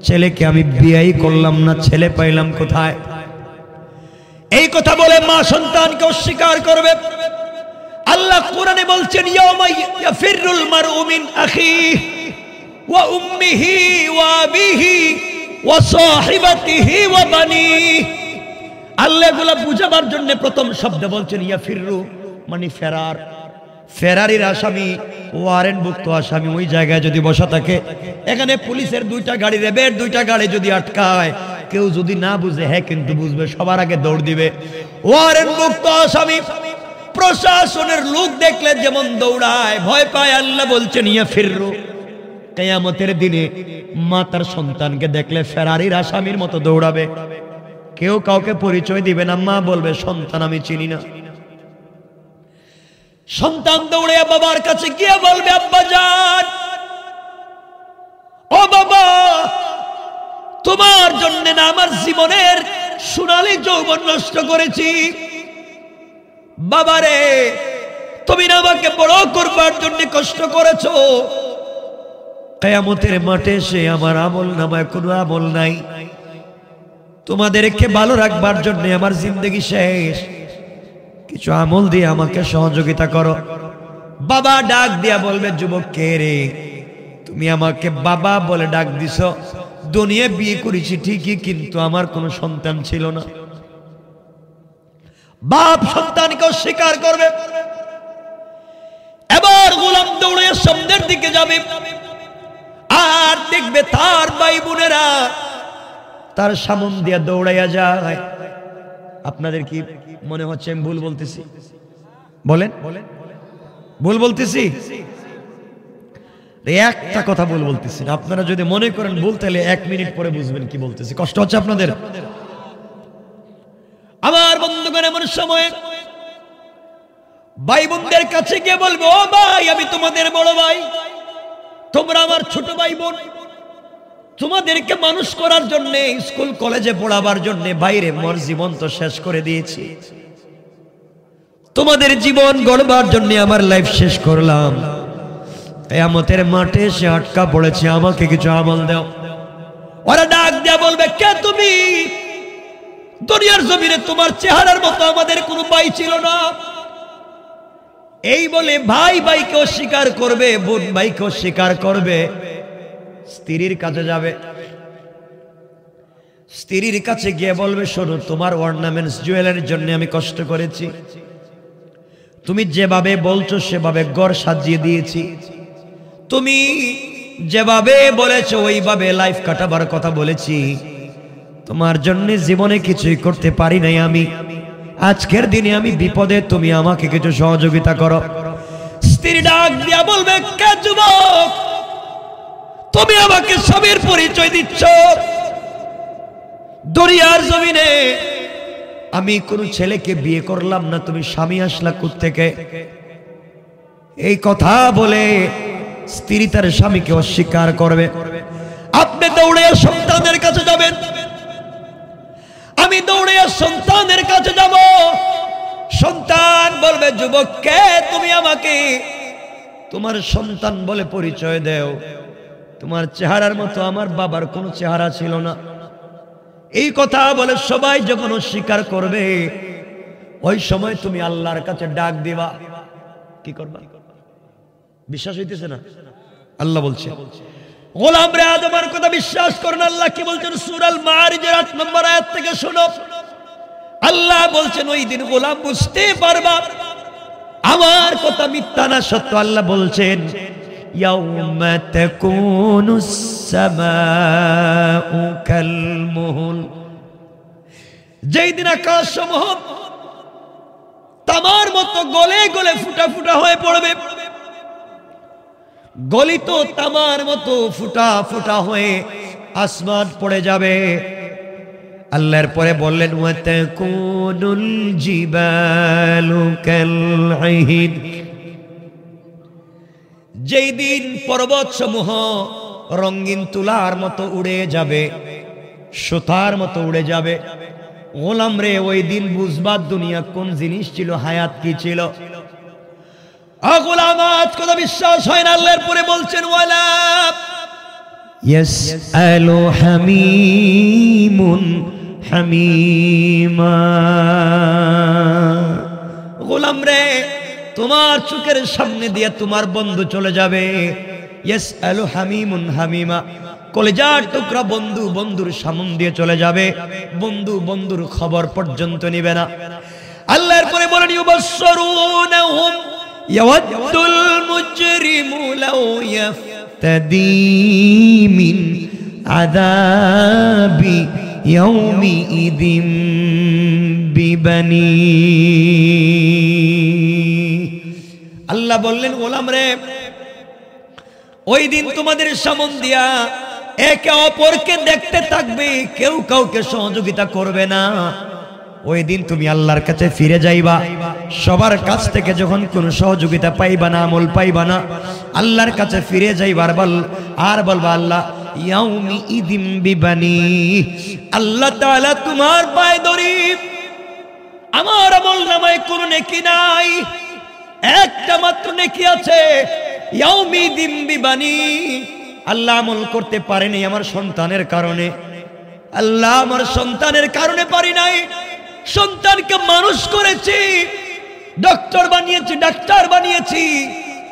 ছেলেকে আমি বিয়াই করলাম না ছেলে পাইলাম কোথায় এই কথা বলে মা সন্তানকে অস্বীকার করবে আল্লাহ কোরআনে বলছেন ওয়া ওয়া ওয়া আল্লাহ বুঝাবার জন্য প্রথম শব্দ বলছেন ফিরু মানে ফেরার ফেরারির আসামি ওয়ারেন্টভুক্ত আসামি ওই জায়গায় যদি বসা থাকে এখানে পুলিশের দুইটা গাড়ি রেবের দুইটা গাড়ি যদি আটকায় কেউ যদি না বুঝে হ্যাঁ কিন্তু বুঝবে সবার আগে দৌড় দিবে ওয়ারেন্টভুক্ত আসামি প্রশাসনের লোক দেখলে যেমন দৌড়ায় ভয় পায় আল্লাহ বলছেন নিয়ে ফিররু কেয়ামতের দিনে মা তার সন্তানকে দেখলে ফেরারির আসামির মতো দৌড়াবে কেউ কাউকে পরিচয় দিবে না মা বলবে সন্তান আমি চিনি না সন্তান দৌড়ে বাবার কাছে গিয়ে বলবে আব্বা যান ও বাবা তোমার জন্য না আমার জীবনের সোনালি যৌবন নষ্ট করেছি বাবারে তুমি না আমাকে বড় করবার জন্য কষ্ট করেছ কেয়ামতের মাঠে সে আমার আমল নামায় কোনো আমল নাই তোমাদেরকে ভালো রাখবার জন্য আমার জিন্দগি শেষ কিছু আমল দিয়ে আমাকে সহযোগিতা করো বাবা ডাক দিয়া বলবে যুবক কে রে তুমি আমাকে বাবা বলে ডাক দিছ দুনিয়া বিয়ে করেছি ঠিকই কিন্তু আমার কোনো সন্তান ছিল না বাপ সন্তানকে স্বীকার করবে এবার গোলাম দৌড়ে সন্ধ্যের দিকে যাবে আর দেখবে তার ভাই বোনেরা তার সামন দিয়া দৌড়াইয়া যায় আপনাদের কি মনে হচ্ছে আমি ভুল বলতেছি বলেন ভুল বলতেছি একটা কথা ভুল বলতেছি আপনারা যদি মনে করেন ভুল তাহলে এক মিনিট পরে বুঝবেন কি বলতেছি কষ্ট হচ্ছে আপনাদের আমার বন্ধু করে এমন সময় ভাই বোনদের কাছে গিয়ে বলবো ও ভাই আমি তোমাদের বড় ভাই তোমরা আমার ছোট ভাই বোন তোমাদেরকে মানুষ করার জন্য স্কুল কলেজে পড়াবার জন্য বাইরে মর জীবন তো শেষ করে দিয়েছি তোমাদের জীবন গড়বার জন্য আমার লাইফ শেষ করলাম আমাদের মাঠে এসে আটকা পড়েছে আমাকে কিছু আমল দাও ওরা ডাক দেয়া বলবে কে তুমি দুনিয়ার জমিনে তোমার চেহারার মতো আমাদের কোনো ভাই ছিল না এই বলে ভাই ভাইকে অস্বীকার করবে বোন ভাইকে অস্বীকার করবে স্ত্রীর কাছে যাবে স্ত্রীর কাছে গিয়ে বলবে শোনো তোমার অর্নামেন্টস জুয়েলের জন্য আমি কষ্ট করেছি তুমি যেভাবে বলছো সেভাবে গড় সাজিয়ে দিয়েছি তুমি যেভাবে বলেছো ওইভাবে লাইফ কাটাবার কথা বলেছি তোমার জন্য জীবনে কিছুই করতে পারি নাই আমি আজকের দিনে আমি বিপদে তুমি আমাকে কিছু সহযোগিতা করো স্ত্রী ডাক দিয়া বলবে কে যুবক তুমি আমাকে স্বামীর পরিচয় দিচ্ছ দরিয়ার জমিনে আমি কোন ছেলেকে বিয়ে করলাম না তুমি স্বামী আসলা থেকে এই কথা বলে স্ত্রী তার স্বামীকে অস্বীকার করবে আপনি দৌড়ে সন্তানের কাছে যাবেন আমি দৌড়ে সন্তানের কাছে যাব সন্তান বলবে যুবককে তুমি আমাকে তোমার সন্তান বলে পরিচয় দেও তোমার চেহারার মতো আমার বাবার কোনো চেহারা ছিল না এই কথা বলে সবাই যখন স্বীকার করবে ওই সময় তুমি আল্লাহর কাছে ডাক দিবা কি করবা বিশ্বাস হইতেছে না আল্লাহ বলছে গোলাম কথা বিশ্বাস করুন আল্লাহ কি বলছেন সুরাল থেকে শোনো আল্লাহ বলছেন ওই দিন গোলাম বুঝতে আমার কথা মিথ্যা না সত্য আল্লাহ বলছেন يوم تكون السماء كالمهل যেই আকাশ সমূহ তামার মতো গলে গলে ফুটা ফুটা হয়ে পড়বে গলিত তামার মতো ফুটা ফুটা হয়ে আসমান পড়ে যাবে আল্লাহর পরে বললেন ওয়াতাকুনুল জিবালু কাল যেই দিন পর্বত সমূহ রঙিন তুলার মতো উড়ে যাবে সুতার মতো উড়ে যাবে গোলাম রে ওই দিন বুঝবার দুনিয়া কোন জিনিস ছিল হায়াত কি ছিল গোলাম আজ কথা বিশ্বাস হয় না আল্লাহর পরে বলছেন ওয়ালাপ يسأل حميم حميما غلام রে তোমার চোখের সামনে দিয়ে তোমার বন্ধু চলে যাবে কলেজার টুকরা বন্ধু বন্ধুর সামন দিয়ে চলে যাবে বন্ধু বন্ধুর খবর পর্যন্ত নিবে না আল্লাহর পরে বলেন ইউবাসসুরুনহুম ইয়াওয়াদুল মুজরিমু লাউ ইয়াফতাদি মিন আযাবি ইয়াউমি ইদিম বিবানি আল্লাহ বললেন গোলাম রে ওই দিন তোমাদের সামন দিয়া একে অপরকে দেখতে থাকবে কেউ কাউকে সহযোগিতা করবে না ওই দিন তুমি আল্লাহর কাছে ফিরে যাইবা সবার কাছ থেকে যখন কোন সহযোগিতা পাইবা না আমল পাইবা না আল্লাহর কাছে ফিরে যাইবার বল আর বলবা আল্লাহ ইয়াউমি ইদিম বিবানি আল্লাহ তোমার পায় দরিব আমার আমল নামায় কোন নেকি নাই একটা মাত্র নেকি আছে আল্লাহ আমল করতে পারেনি আমার সন্তানের কারণে আল্লাহ আমার সন্তানের কারণে পারি নাই সন্তানকে মানুষ করেছি ডক্টর বানিয়েছি ডাক্তার বানিয়েছি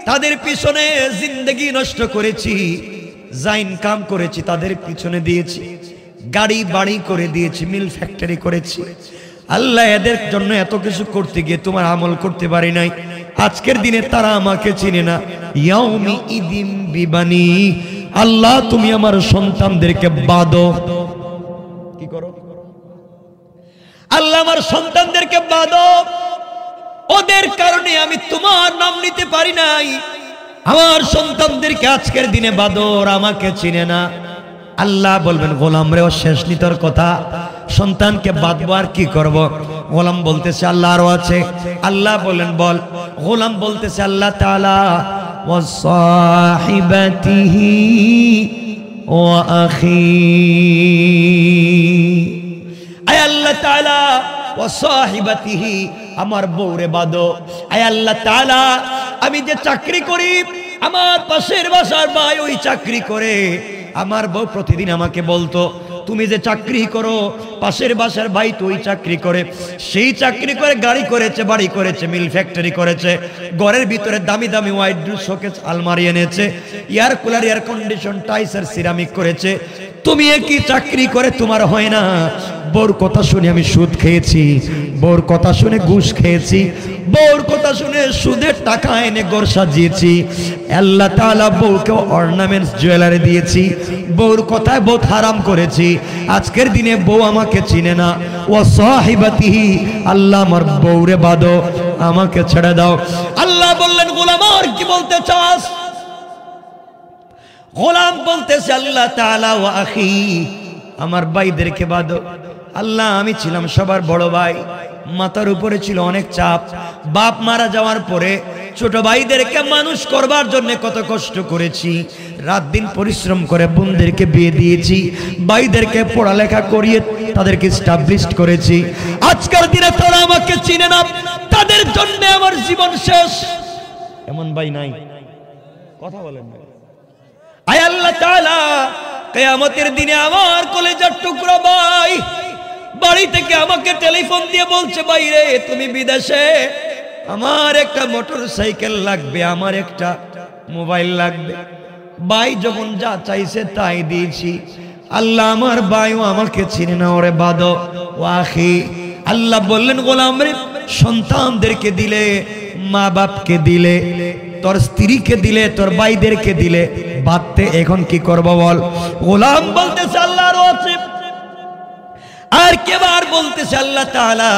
তাদের পিছনে জিন্দগি নষ্ট করেছি যা ইনকাম করেছি তাদের পিছনে দিয়েছি গাড়ি বাড়ি করে দিয়েছি মিল ফ্যাক্টরি করেছি আল্লাহ এদের জন্য এত কিছু করতে গিয়ে তোমার আমল করতে পারি নাই আজকের দিনে তারা আমাকে চিনে না ইয়াউমি ইদিন বিবানি আল্লাহ তুমি আমার সন্তানদেরকে বাঁধো কি করো আল্লাহ আমার সন্তানদেরকে বাঁধো ওদের কারণে আমি তোমার নাম নিতে পারি নাই আমার সন্তানদেরকে আজকের দিনে বাদর আমাকে চিনে না আল্লাহ বলবেন গোলাম রেও শেষ নিতর কথা সন্তানকে বাঁধবো আর কি করব। গোলাম বলতেছে আল্লাহ আরো আছে আল্লাহ বলেন বল গোলাম বলতেছে আল্লাহ তালা আল্লাহ তালা ও সাহিবাতিহি আমার বউরে বাদ আয় আল্লাহ তালা আমি যে চাকরি করি আমার পাশের বাসার ভাই ওই চাকরি করে আমার বউ প্রতিদিন আমাকে বলতো তুমি যে চাকরি করো পাশের বাসার ভাই তুই চাকরি করে সেই চাকরি করে গাড়ি করেছে বাড়ি করেছে মিল ফ্যাক্টরি করেছে ঘরের ভিতরে দামি দামি হোয়াইট শোকেস আলমারি এনেছে এয়ার কুলার এয়ার কন্ডিশন টাইসার সিরামিক করেছে তুমি একই চাকরি করে তোমার হয় না বোর কথা শুনে আমি সুদ খেয়েছি বোর কথা শুনে ঘুষ খেয়েছি বোর কথা শুনে সুদের টাকা এনে গোর সাজিয়েছি আল্লাহ তালা বউকে অর্নামেন্টস জুয়েলারি দিয়েছি বউর কথায় বহুত হারাম করেছি আজকের দিনে বউ আমাকে চিনে না ও সাহিবাতিহি আল্লাহ আমার বউরে বাদ আমাকে ছেড়ে দাও আল্লাহ বললেন গোলাম আর কি বলতে চাস গোলাম বলতেছে আল্লাহ তালা ও আখি আমার ভাইদেরকে বাদ আল্লাহ আমি ছিলাম সবার বড় ভাই মাথার উপরে ছিল অনেক চাপ বাপ মারা যাওয়ার পরে ছোট ভাইদেরকে মানুষ করবার জন্য কত কষ্ট করেছি রাত দিন পরিশ্রম করে বোনদেরকে বিয়ে দিয়েছি ভাইদেরকে পড়ালেখা করিয়ে তাদেরকে স্টাবলিশ করেছি আজকাল দিনে তারা আমাকে চিনে না তাদের জন্য আমার জীবন শেষ এমন ভাই নাই কথা বলেন না আয় দিনে আমার কলেজার টুকরো ভাই বাড়ি থেকে আমাকে টেলিফোন দিয়ে বলছে বাইরে তুমি বিদেশে আমার একটা মোটর সাইকেল লাগবে আমার একটা মোবাইল লাগবে ভাই যখন যা চাইছে তাই দিয়েছি আল্লাহ আমার ভাইও আমাকে চিনে না ওরে বাদ ওয়াহি আল্লাহ বললেন গোলাম রে সন্তানদেরকে দিলে মা বাপকে দিলে তোর স্ত্রীকে দিলে তোর বাইদেরকে দিলে বাদতে এখন কি করব বল গোলাম বলতে আল্লাহ রয়েছে আর কেবার বলতে আল্লাহ তাআলা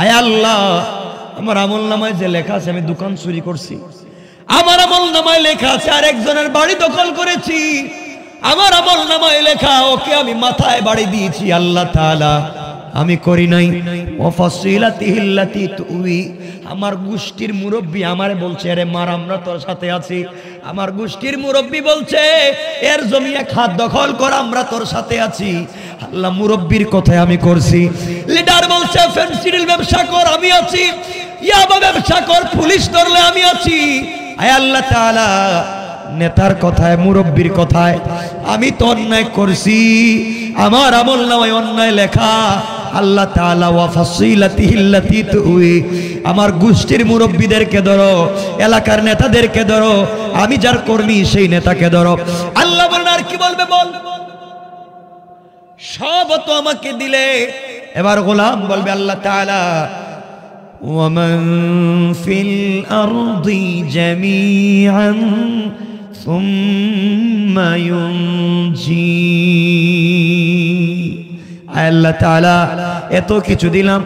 আয় আল্লাহ আমার আমল নামায় যে লেখা আছে আমি দোকান চুরি করছি আমার আমল নামায় লেখা আছে আর একজনের বাড়ি দখল করেছি আমার আমল নামায় লেখা ওকে আমি মাথায় বাড়ি দিয়েছি আল্লাহ তাআলা আমি করি নাই তুই আমার গোষ্ঠীর মুরব্বী আমারে বলছে আরে মার আমরা তোর সাথে আছি আমার গোষ্ঠীর মুরব্বী বলছে এর জমি এক হাত দখল কর আমরা তোর সাথে আছি আল্লাহ মুরব্বীর কথায় আমি করছি লিডার বলছে ফেন্সির ব্যবসা কর আমি আছি ইয়াবা ব্যবসা কর পুলিশ ধরলে আমি আছি আয় আল্লাহ তাআলা নেতার কথায় মুরব্বীর কথায় আমি তো অন্যায় করছি আমার আমল নামায় অন্যায় লেখা আল্লাহ আমার গোষ্ঠীর মুরব্বীদেরকে ধরো এলাকার নেতাদেরকে ধরো আমি যার কর্মী সেই নেতাকে ধরো আল্লাহ বলেন আর কি বলবে বল সব তো আমাকে দিলে এবার গোলাম বলবে আল্লাহ তালা ومن ফিল الأرض جميعا এত কিছু দিলাম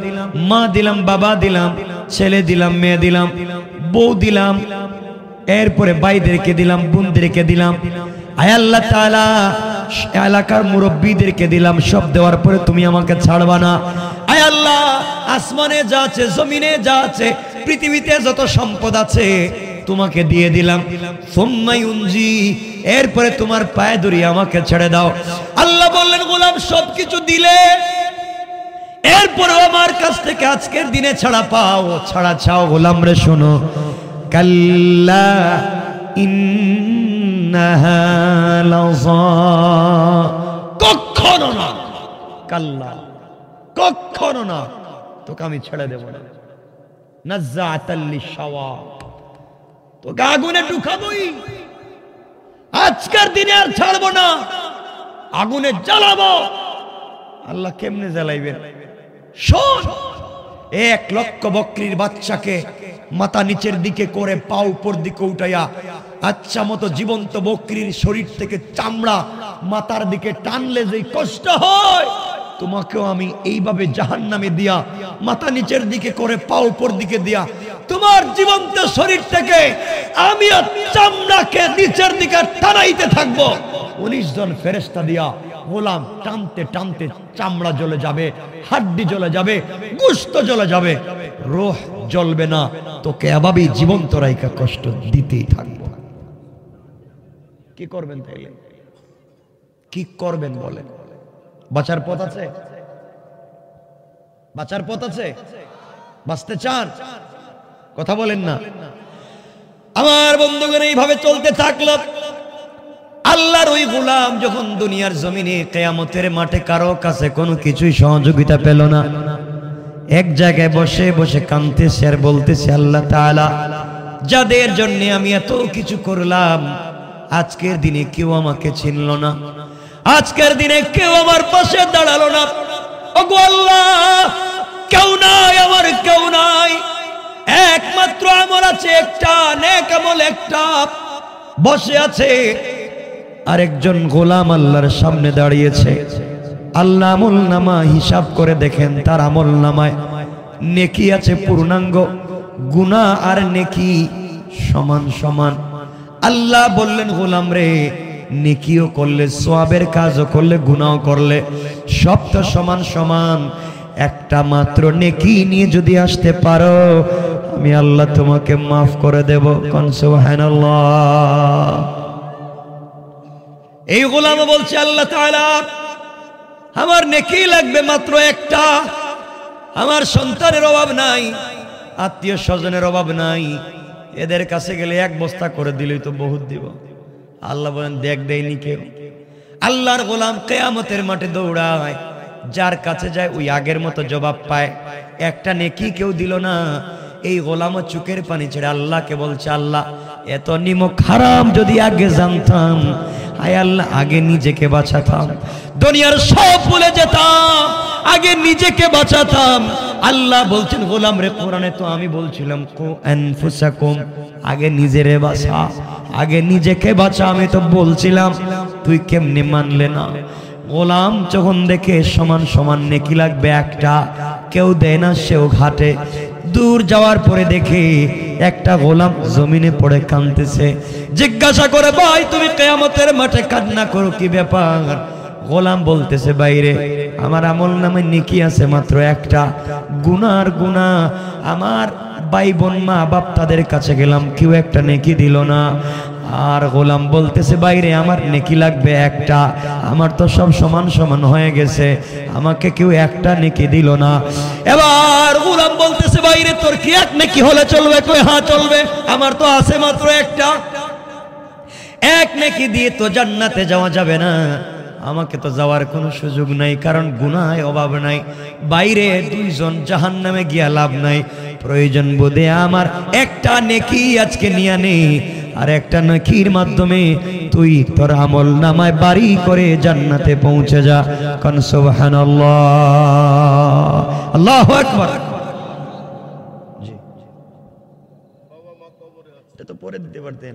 মা দিলাম বাবা দিলাম ছেলে দিলাম মেয়ে দিলাম বউ দিলাম এরপরে বাইদেরকে দিলাম বোনদেরকে দিলাম আয় আল্লাহ তালা এলাকার মুরব্বীদেরকে দিলাম সব দেওয়ার পরে তুমি আমাকে ছাড়বা না আয় আল্লাহ আসমানে যা আছে জমিনে যা আছে পৃথিবীতে যত সম্পদ আছে তোমাকে দিয়ে দিলাম সোম্মাই এরপরে তোমার পায়ে ধরিয়ে আমাকে ছেড়ে দাও আল্লাহ বললেন গোলাম সবকিছু দিলে এরপরে আমার কাছ থেকে আজকের দিনে ছাড়া পাও ছাড়া ছাও গোলাম রে শোনো কাল্লা কখনো না কাল্লা কখনো না তোকে আমি ছেড়ে দেব না তো আগুনে ঢুকাবই আজকের দিনে আর ছাড়বো না আগুনে জ্বালাবো আল্লাহ কেমনে জ্বালাইবেন শোন এক লক্ষ বকরির বাচ্চাকে মাথা নিচের দিকে করে পা উপর দিকে উঠাইয়া আচ্ছা মতো জীবন্ত বকরির শরীর থেকে চামড়া মাথার দিকে টানলে যে কষ্ট হয় তোমাকেও আমি এইভাবে জাহান নামে দিয়া মাথা নিচের দিকে করে পা উপর দিকে দিয়া তোমার জীবন্ত শরীরটাকে আমি চামড়াকে নিচের দিকে টানাইতে থাকবো উনিশ জন ফেরেস্তা দিয়া গোলাম টানতে টানতে চামড়া জ্বলে যাবে হাড্ডি জ্বলে যাবে গুস্ত জ্বলে যাবে রোহ জ্বলবে না তোকে এভাবেই জীবন্ত রায়কা কষ্ট দিতেই থাকবে কি করবেন তাইলে কি করবেন বলেন বাঁচার পথ আছে বাঁচার পথ আছে বাঁচতে চান কথা বলেন না আমার বন্ধুগণ এইভাবে চলতে থাকল আল্লাহর ওই গোলাম যখন দুনিয়ার জমিনে কেয়ামতের মাঠে কারো কাছে কোনো কিছুই সহযোগিতা পেল না এক জায়গায় বসে বসে কাঁদতেছে আর বলতেছে আল্লাহ তালা যাদের জন্য আমি এত কিছু করলাম আজকের দিনে কেউ আমাকে চিনল না আজকের দিনে কেউ আমার পাশে দাঁড়ালো না ওগো আল্লাহ কেউ নাই আমার কেউ নাই একমাত্র আমার আছে একটা নেক আমল একটা বসে আছে আরেকজন গোলাম আল্লাহর সামনে দাঁড়িয়েছে আল্লাহ আমল নামা হিসাব করে দেখেন তার আমল নামায় নেকি আছে পূর্ণাঙ্গ গুণা আর নেকি সমান সমান আল্লাহ বললেন গোলাম রে নেকিও করলে সোয়াবের কাজও করলে গুণাও করলে সব তো সমান সমান একটা মাত্র নেকি নিয়ে যদি আসতে পারো আমি আল্লাহ তোমাকে মাফ করে দেব এই গোলাম বলছে আল্লাহ আমার নেকি লাগবে মাত্র একটা আমার সন্তানের অভাব নাই আত্মীয় স্বজনের অভাব নাই এদের কাছে গেলে এক বস্তা করে দিলেই তো বহুত দিব আল্লাহ বলেন দেখ দেয়নি কেউ আল্লাহর গোলাম কেয়ামতের মাঠে দৌড়ায় যার কাছে যায় ওই আগের মতো জবাব পায় একটা নেকি কেউ দিল না এই গোলাম চুকের পানি ছেড়ে আল্লাহকে বলছে আল্লাহ এত নিমক হারাম যদি আগে জানতাম আয় আল্লাহ আগে নিজেকে বাঁচাতাম দুনিয়ার সব ভুলে যেতাম আগে নিজেকে বাঁচাতাম আল্লাহ বলছেন গোলাম রে কোরআনে তো আমি বলছিলাম কো কোম আগে নিজেরে বাসা আগে নিজেকে বাঁচা আমি তো বলছিলাম তুই কেমনি মানলে না গোলাম যখন দেখে সমান সমান নেকি লাগবে একটা কেউ দেয় না সেও ঘাটে দূর যাওয়ার পরে দেখে একটা গোলাম জমিনে পড়ে কাঁদতেছে জিজ্ঞাসা করে ভাই তুমি কেয়ামতের মাঠে কান্না করো কি ব্যাপার গোলাম বলতেছে বাইরে আমার আমল নামে নেকি আছে মাত্র একটা গুনার গুনা আমার ভাই বোন মা বাপ তাদের কাছে গেলাম কেউ একটা নেকি দিল না আর গোলাম বলতেছে বাইরে আমার নেকি লাগবে একটা আমার তো সব সমান সমান হয়ে গেছে আমাকে কেউ একটা নেকি দিল না এবার গোলাম বলতেছে বাইরে তোর কি এক নেকি হলে চলবে কই হ্যাঁ চলবে আমার তো আছে মাত্র একটা এক নেকি দিয়ে তো জান্নাতে যাওয়া যাবে না আমাকে তো যাওয়ার কোনো সুযোগ নাই কারণ গুনায় অভাব নাই বাইরে দুইজন জাহান নামে গিয়া লাভ নাই প্রয়োজন বোধে আমার একটা নেকি আজকে নিয়ে নেই আর একটা নাকির মাধ্যমে তুই তোর আমল নামায় বাড়ি করে জান্নাতে পৌঁছে যা কন আল্লাহ একবার তো পরে দিতে পারতেন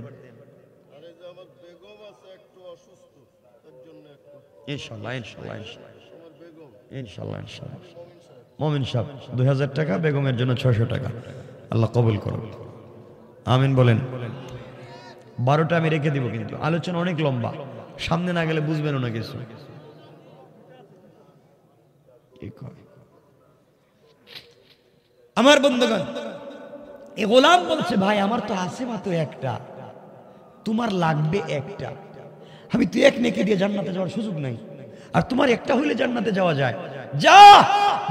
ইনশাল্লাহ ইনশাল্লাহ ইনশাল্লাহ ইনশাল্লাহ মমিন সাহ দুই হাজার টাকা বেগমের জন্য ছয়শো টাকা আল্লাহ কবুল করুন আমিন বলেন বারোটা আমি রেখে দিব কিন্তু আলোচনা অনেক লম্বা সামনে না গেলে বুঝবেন না কিছু আমার বন্ধুগণ এ গোলাম বলছে ভাই আমার তো আছে মাত্র একটা তোমার লাগবে একটা আমি তুই এক নেকি দিয়ে জান্নাতে যাওয়ার সুযোগ নাই আর তোমার একটা হইলে জান্নাতে যাওয়া যায় যা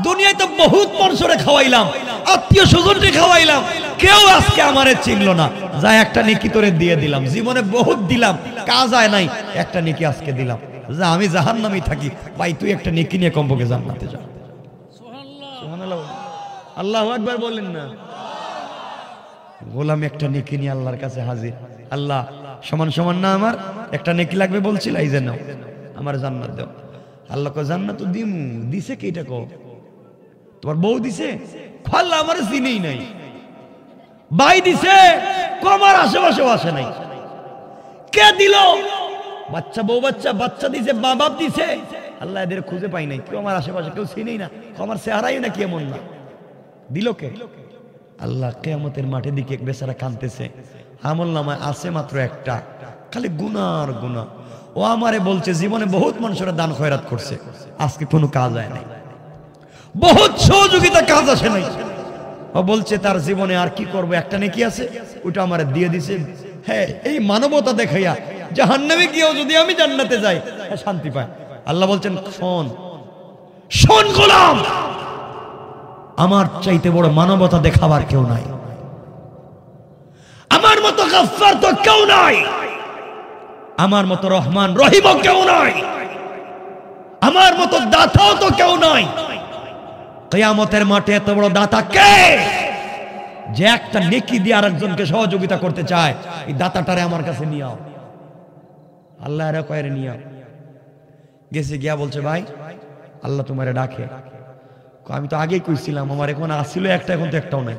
দুনিয়ায় তো বহুত পরশরে খাওয়াইলাম আত্মীয় সুজনকে খাওয়াইলাম কেউ আজকে আমারে চিনলো না যা একটা নেকি তোরে দিয়ে দিলাম জীবনে বহুত দিলাম কাজ আয় নাই একটা নেকি আজকে দিলাম যা আমি জাহান থাকি ভাই তুই একটা নেকি নিয়ে কম্পকে জান্নাতে যা আল্লাহ একবার বলেন না গোলাম একটা নেকি নিয়ে আল্লাহর কাছে হাজির আল্লাহ সমান সমান না আমার একটা নেকি লাগবে বলছিল এই যে নাও আমার জান্নাত দাও আল্লাহ কো জান্নাত দিম দিছে কি এটা কো তোমার বউ দিছে খাল আমার চিনেই নাই বাই দিছে কমার আশেপাশেও আসে নাই কে দিল বাচ্চা বউ বাচ্চা বাচ্চা দিছে মা বাপ দিছে আল্লাহ এদের খুঁজে পাই নাই কেউ আমার আশেপাশে কেউ চিনেই না আমার চেহারাই না কেমন না দিল কে আল্লাহ কেয়ামতের মাঠে দিকে বেচারা কানতেছে আমল নামায় আছে মাত্র একটা খালি গুনার গুনা ও আমারে বলছে জীবনে বহুত মানুষেরা দান খয়রাত করছে আজকে কোনো কাজ হয় নাই বহুত সহযোগিতা কাজ আসে নাই ও বলছে তার জীবনে আর কি করব একটা নেকি আছে ওটা আমারে দিয়ে দিছে হ্যাঁ এই মানবতা দেখাইয়া জাহান্নামে গিয়েও যদি আমি জান্নাতে যাই হ্যাঁ শান্তি পায় আল্লাহ বলছেন শোন শোন গোলাম আমার চাইতে বড় মানবতা দেখাবার কেউ নাই আমার মতো গাফার তো কেউ নাই আমার মতো রহমান রহিম কেউ নাই আমার মতো দাতাও তো কেউ নাই কেয়ামতের মাঠে এত বড় দাতা কে যে একটা নেকি দিয়ে আর একজনকে সহযোগিতা করতে চায় এই দাতাটারে আমার কাছে নিয়ে আও আল্লাহ এরা কয়ের নিয়ে আও গেছে গিয়া বলছে ভাই আল্লাহ তোমারে ডাকে আমি তো আগেই কইছিলাম আমার এখন আসিল একটা এখন তো একটাও নাই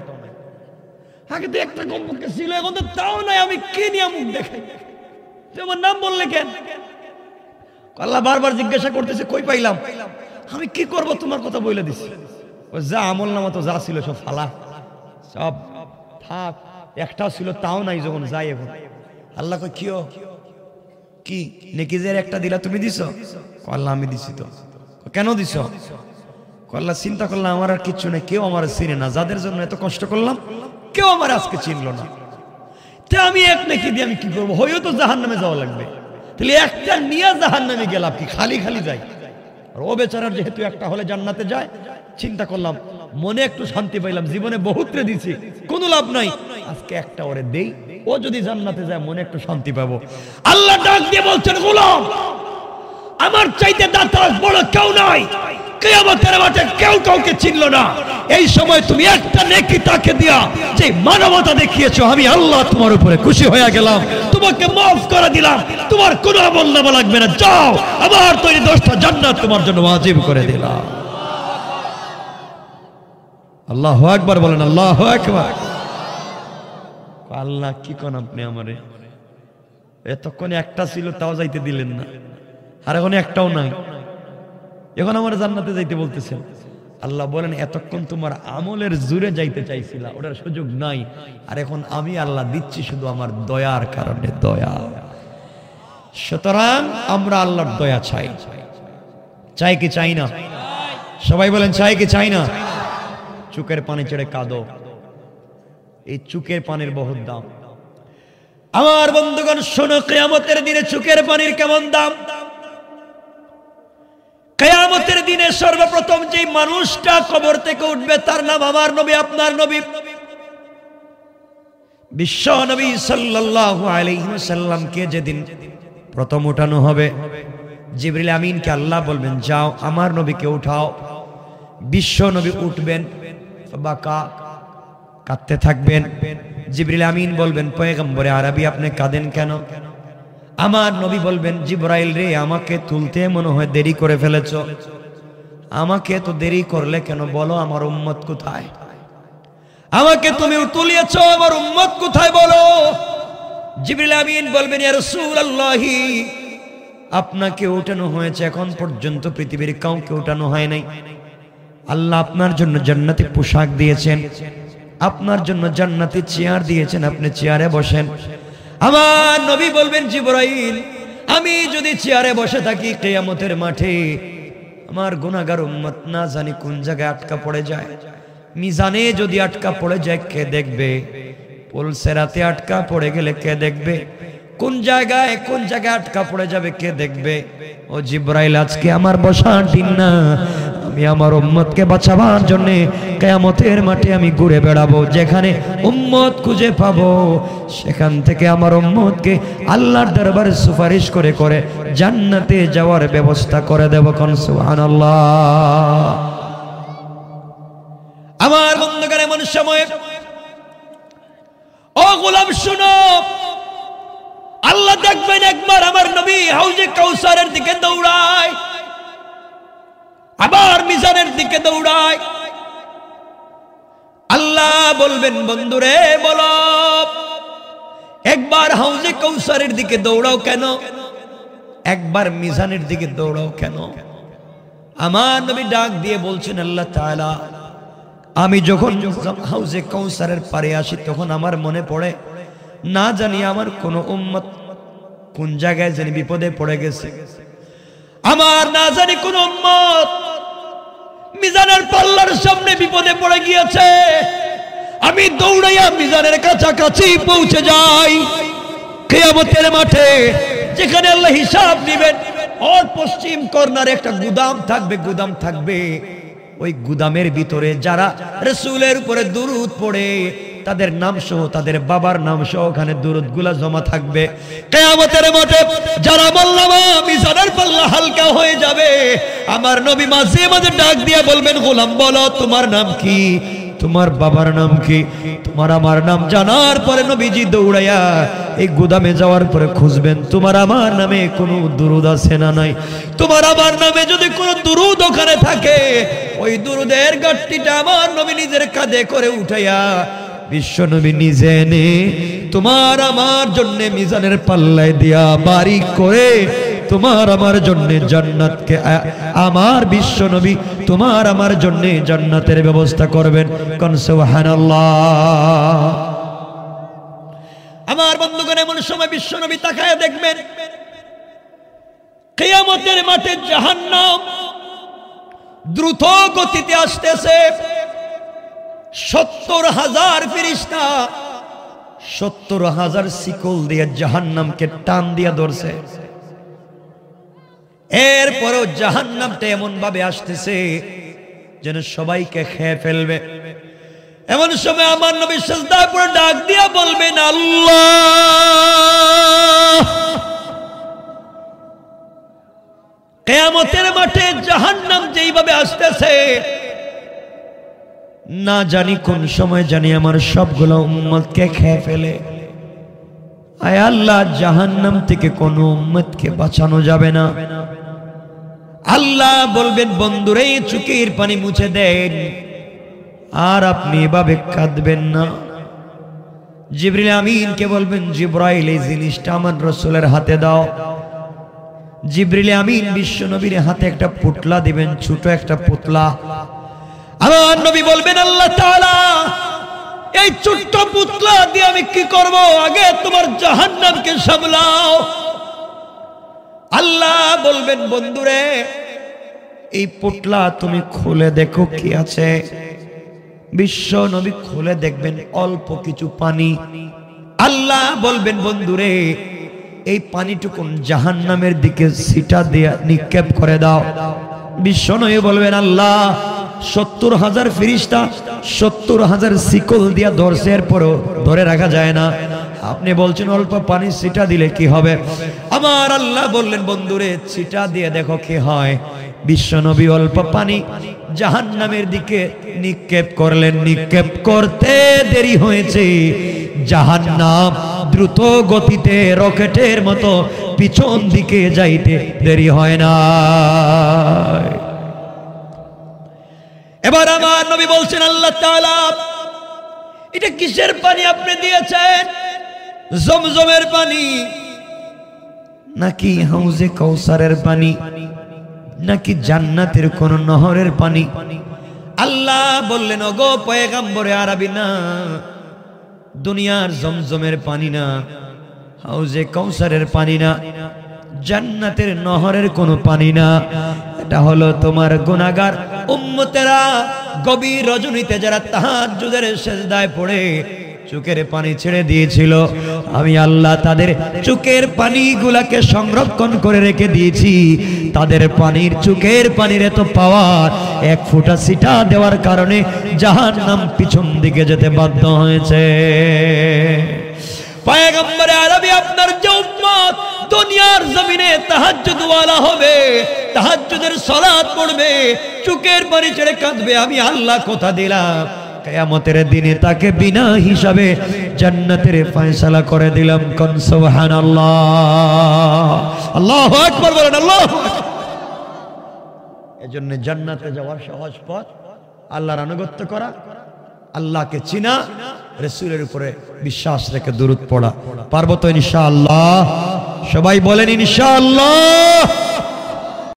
আগে তো একটা কমপক্ষে ছিল এখন তো তাও নাই আমি কে নিয়ে মুখ দেখাই তুই আমার নাম বললে কেন আল্লাহ বারবার জিজ্ঞাসা করতেছে কই পাইলাম আমি কি করব তোমার কথা বলে দিছি ও যা আমল নামা তো যা ছিল সব ফালা সব থাক একটাও ছিল তাও নাই যখন যাই এখন আল্লাহ কই কিও কি নেকিজের একটা দিলা তুমি দিছ আল্লাহ আমি দিছি তো কেন দিছো আল্লাহ চিন্তা করলাম আমার আর কিচ্ছু নেই কেউ আমার চিনে না যাদের জন্য এত কষ্ট করলাম কেউ আমার আজকে চিনল না তা আমি এক নাকি দিয়ে আমি কি করবো হয়েও তো জাহান নামে যাওয়া লাগবে তাহলে একটা নিয়ে জাহান নামে গেলাম কি খালি খালি যাই আর ও বেচারার যেহেতু একটা হলে জান্নাতে যায় চিন্তা করলাম মনে একটু শান্তি পাইলাম জীবনে বহুত্রে দিছি কোনো লাভ নাই আজকে একটা ওরে দেই ও যদি জান্নাতে যায় মনে একটু শান্তি পাবো আল্লাহ ডাক দিয়ে বলছেন গোলাম আমার চাইতে দাতার বড় কেউ নাই কেয়ামতের মাঠে কেউ কাউকে চিনল না এই সময় তুমি একটা নেকি তাকে দিয়া যে মানবতা দেখিয়েছো আমি আল্লাহ তোমার উপরে খুশি হয়ে গেলাম তোমাকে মাফ করে দিলাম তোমার কোনো আমল নামা লাগবে না যাও আমার তৈরি দশটা জান্নাত তোমার জন্য ওয়াজিব করে দিলাম আল্লাহ একবার বলেন আল্লাহ একবার আল্লাহ কি কন আপনি আমারে এতক্ষণে একটা ছিল তাও যাইতে দিলেন না আর এখন একটাও নাই এখন আমার জান্নাতে যাইতে বলতেছেন আল্লাহ বলেন এতক্ষণ তোমার আমলের জুড়ে যাইতে চাইছিলা ওটার সুযোগ নাই আর এখন আমি আল্লাহ দিচ্ছি শুধু আমার দয়ার কারণে দয়া সুতরাং আমরা আল্লাহর দয়া চাই চাই কি চাই না সবাই বলেন চাই কি চাই না চুকের পানি চড়ে কাঁদো এই চুকের পানির বহুত দাম আমার বন্ধুগণ শোনো কেয়ামতের দিনে চুকের পানির কেমন দাম কেয়ামতের দিনে সর্বপ্রথম যে মানুষটা কবর থেকে উঠবে তার নাম আমার নবী আপনার নবী বিশ্ব নবী সাল্লাহ যেদিন প্রথম উঠানো হবে জিবরিল আমিনকে আল্লাহ বলবেন যাও আমার নবীকে উঠাও বিশ্ব নবী উঠবেন বা কা কাঁদতে থাকবেন জিবরিল আমিন বলবেন পয়গম্বরে আরবি আপনি কাঁদেন কেন আমার নবী বলবেন জিব্রাইল রে আমাকে তুলতে মনে হয় দেরি করে ফেলেছ আমাকে তো দেরি করলে কেন বলো আমার উম্মত কোথায় আমাকে তুমি তুলিয়েছ আমার উম্মত কোথায় বলো জিবরিল আমিন বলবেন আপনাকে ওঠানো হয়েছে এখন পর্যন্ত পৃথিবীর কাউকে উঠানো হয় নাই আল্লাহ আপনার জন্য জান্নাতি পোশাক দিয়েছেন আপনার জন্য জান্নাতি চেয়ার দিয়েছেন আপনি চেয়ারে বসেন আমার নবী বলবেন জিবরাইল আমি যদি চেয়ারে বসে থাকি কেয়ামতের মাঠে আমার গুণাগার উম্মত না জানি কোন জায়গায় আটকা পড়ে যায় মিজানে যদি আটকা পড়ে যায় কে দেখবে পলসে রাতে আটকা পড়ে গেলে কে দেখবে কোন জায়গায় কোন জায়গায় আটকা পড়ে যাবে কে দেখবে ও জিব্রাইল আজকে আমার বসা দিন না আমি আমার উম্মতকে বাঁচাবার জন্যে কেয়ামতের মাঠে আমি ঘুরে বেড়াবো যেখানে উম্মত খুঁজে পাবো সেখান থেকে আমার উম্মতকে আল্লাহর দরবারে সুপারিশ করে করে জান্নাতে যাওয়ার ব্যবস্থা করে দেব কনসুহান আমার বন্ধুকার এমন সময় ও গোলাম শুনো আল্লাহ দেখবেন একবার আমার নবী হাউজে কৌসারের দিকে দৌড়ায় আবার মিশনের দিকে দৌড়ায় আল্লাহ বলবেন বন্ধুরে বল একবার হাউজে কৌশলের দিকে দৌড়াও কেন একবার মিজানের দিকে দৌড়াও কেন আমার নবী ডাক দিয়ে বলছেন আল্লাহ আমি যখন হাউজে কৌসারের পারে আসি তখন আমার মনে পড়ে না জানি আমার কোন উম্মত কোন জায়গায় জানি বিপদে পড়ে গেছে আমার না জানি কোন উম্মত মিজানের পাল্লার সামনে বিপদে পড়ে গিয়েছে আমি দৌড়াইয়া মিজানের কাছাকাছি পৌঁছে যাই কেয়ামতের মাঠে যেখানে আল্লাহ হিসাব দিবেন ওর পশ্চিম কর্নারে একটা গুদাম থাকবে গুদাম থাকবে ওই গুদামের ভিতরে যারা রসুলের উপরে দুরুদ পড়ে তাদের নাম সহ তাদের বাবার নাম সহ ওখানে গুলা জমা থাকবে কেয়ামতের মঠে যারা বললাম সাদার পাল্লা হালকা হয়ে যাবে আমার নবী মাঝে মাঝে ডাক দিয়ে বলবেন গোলাম বলো তোমার নাম কি তোমার বাবার নাম কি তোমার আমার নাম জানার পরে নবীজি দৌড়াইয়া এই গুদামে যাওয়ার পরে খুঁজবেন তোমার আমার নামে কোনো দুরুদ আছে না নাই তোমার আমার নামে যদি কোনো দুরুদ ওখানে থাকে ওই দুরুদের গাঠটিটা আমার নবী নিজের কাঁধে করে উঠাইয়া বিশ্বনবী নিজে নে তোমার আমার জন্য মিজানের পাল্লায় দিয়া বাড়ি করে তোমার আমার জন্য জান্নাতকে আমার বিশ্বনবী তোমার আমার জন্য জান্নাতের ব্যবস্থা করবেন সুবহানাল্লাহ আমার বন্ধুগণ এমন সময় বিশ্বনবী তাকায় দেখবেন কিয়ামতের মাঠে জাহান্নাম দ্রুত গতিতে আসতেছে সত্তর হাজার ফিরিস্তা সত্তর হাজার শিকল দিয়ে জাহান্নামকে টান দিয়া ধরছে এরপরও জাহান্নামটা এমন ভাবে আসতেছে যেন সবাইকে খেয়ে ফেলবে এমন সময় আমার নবী তারপর ডাক দিয়া বলবেন আল্লাহ কেয়ামতের মাঠে জাহান্নাম যেইভাবে আসতেছে না জানি কোন সময় জানি আমার সবগুলো উম্মতকে খেয়ে ফেলে আয় আল্লাহ জাহান্নাম থেকে কোনো উম্মতকে বাঁচানো যাবে না আল্লাহ বলবেন বন্ধুরে চুকির পানি মুছে দেন আর আপনি এভাবে কাঁদবেন না জিবরিল আমিনকে বলবেন জিব্রাইল এই জিনিসটা আমার রসুলের হাতে দাও জিব্রিল আমিন বিশ্ব নবীর হাতে একটা পুতলা দিবেন ছোট একটা পুতলা আমার নবী বলবেন আল্লাহ এই ছোট্ট পুতলা দিয়ে আমি কি করব আগে তোমার জাহান্নামকে সামলাও আল্লাহ বলবেন বন্ধুরে এই পুতলা তুমি খুলে দেখো কি আছে বিশ্ব নবী খুলে দেখবেন অল্প কিছু পানি আল্লাহ বলবেন বন্ধুরে এই পানিটুকু জাহান নামের দিকে সিটা দিয়ে নিক্ষেপ করে দাও বিশ্ব নবী বলবেন আল্লাহ সত্তর হাজার ফিরিস্তা সত্তর হাজার শিকল দিয়া ধরছে এরপরও ধরে রাখা যায় না আপনি বলছেন অল্প পানি ছিটা দিলে কি হবে আমার আল্লাহ বললেন বন্ধুরে ছিটা দিয়ে দেখো কি হয় বিশ্বনবী অল্প পানি জাহান নামের দিকে নিক্ষেপ করলেন নিক্ষেপ করতে দেরি হয়েছে জাহান নাম দ্রুত গতিতে রকেটের মতো পিছন দিকে যাইতে দেরি হয় না এবার আমার নবী বলছেন আল্লাহ এটা কিসের পানি আপনি দিয়েছেন জমজমের পানি নাকি হাউজে কৌসারের পানি নাকি জান্নাতের কোন নহরের পানি আল্লাহ বললেন অগো পয়েগাম্বরে আরবি না দুনিয়ার জমজমের পানি না হাউজে কৌসারের পানি না জান্নাতের নহরের কোনো পানি না এটা হলো তোমার গুণাগার উম্মতেরা গভীর রজনীতে যারা তাহার যুগের সেজদায় পড়ে চুকের পানি ছেড়ে দিয়েছিল আমি আল্লাহ তাদের চুকের পানিগুলাকে সংরক্ষণ করে রেখে দিয়েছি তাদের পানির চুকের পানির এত পাওয়ার এক ফুটা সিটা দেওয়ার কারণে যাহার নাম পিছন দিকে যেতে বাধ্য হয়েছে পায়গম্বরে আরবি আপনার যে উম্মত দুনিয়ার জমিনে তাহাজ্জুদওয়ালা হবে তাহাজ্জুদের সলাদ পড়বে চুকের পানি ছেড়ে কাঁদবে আমি আল্লাহ কথা দিলাম কেয়ামতের দিনে তাকে বিনা হিসাবে জান্নাতের ফয়সালা করে দিলাম কন সোহান আল্লাহ আল্লাহ আকবর বলেন আল্লাহ এজন্য জান্নাতে যাওয়ার সহজ পথ আল্লাহর আনুগত্য করা আল্লাহকে চিনা রসুলের উপরে বিশ্বাস রেখে দূরত পড়া পার্বত ইনশাআল্লাহ সবাই বলেন ইনশাআল্লাহ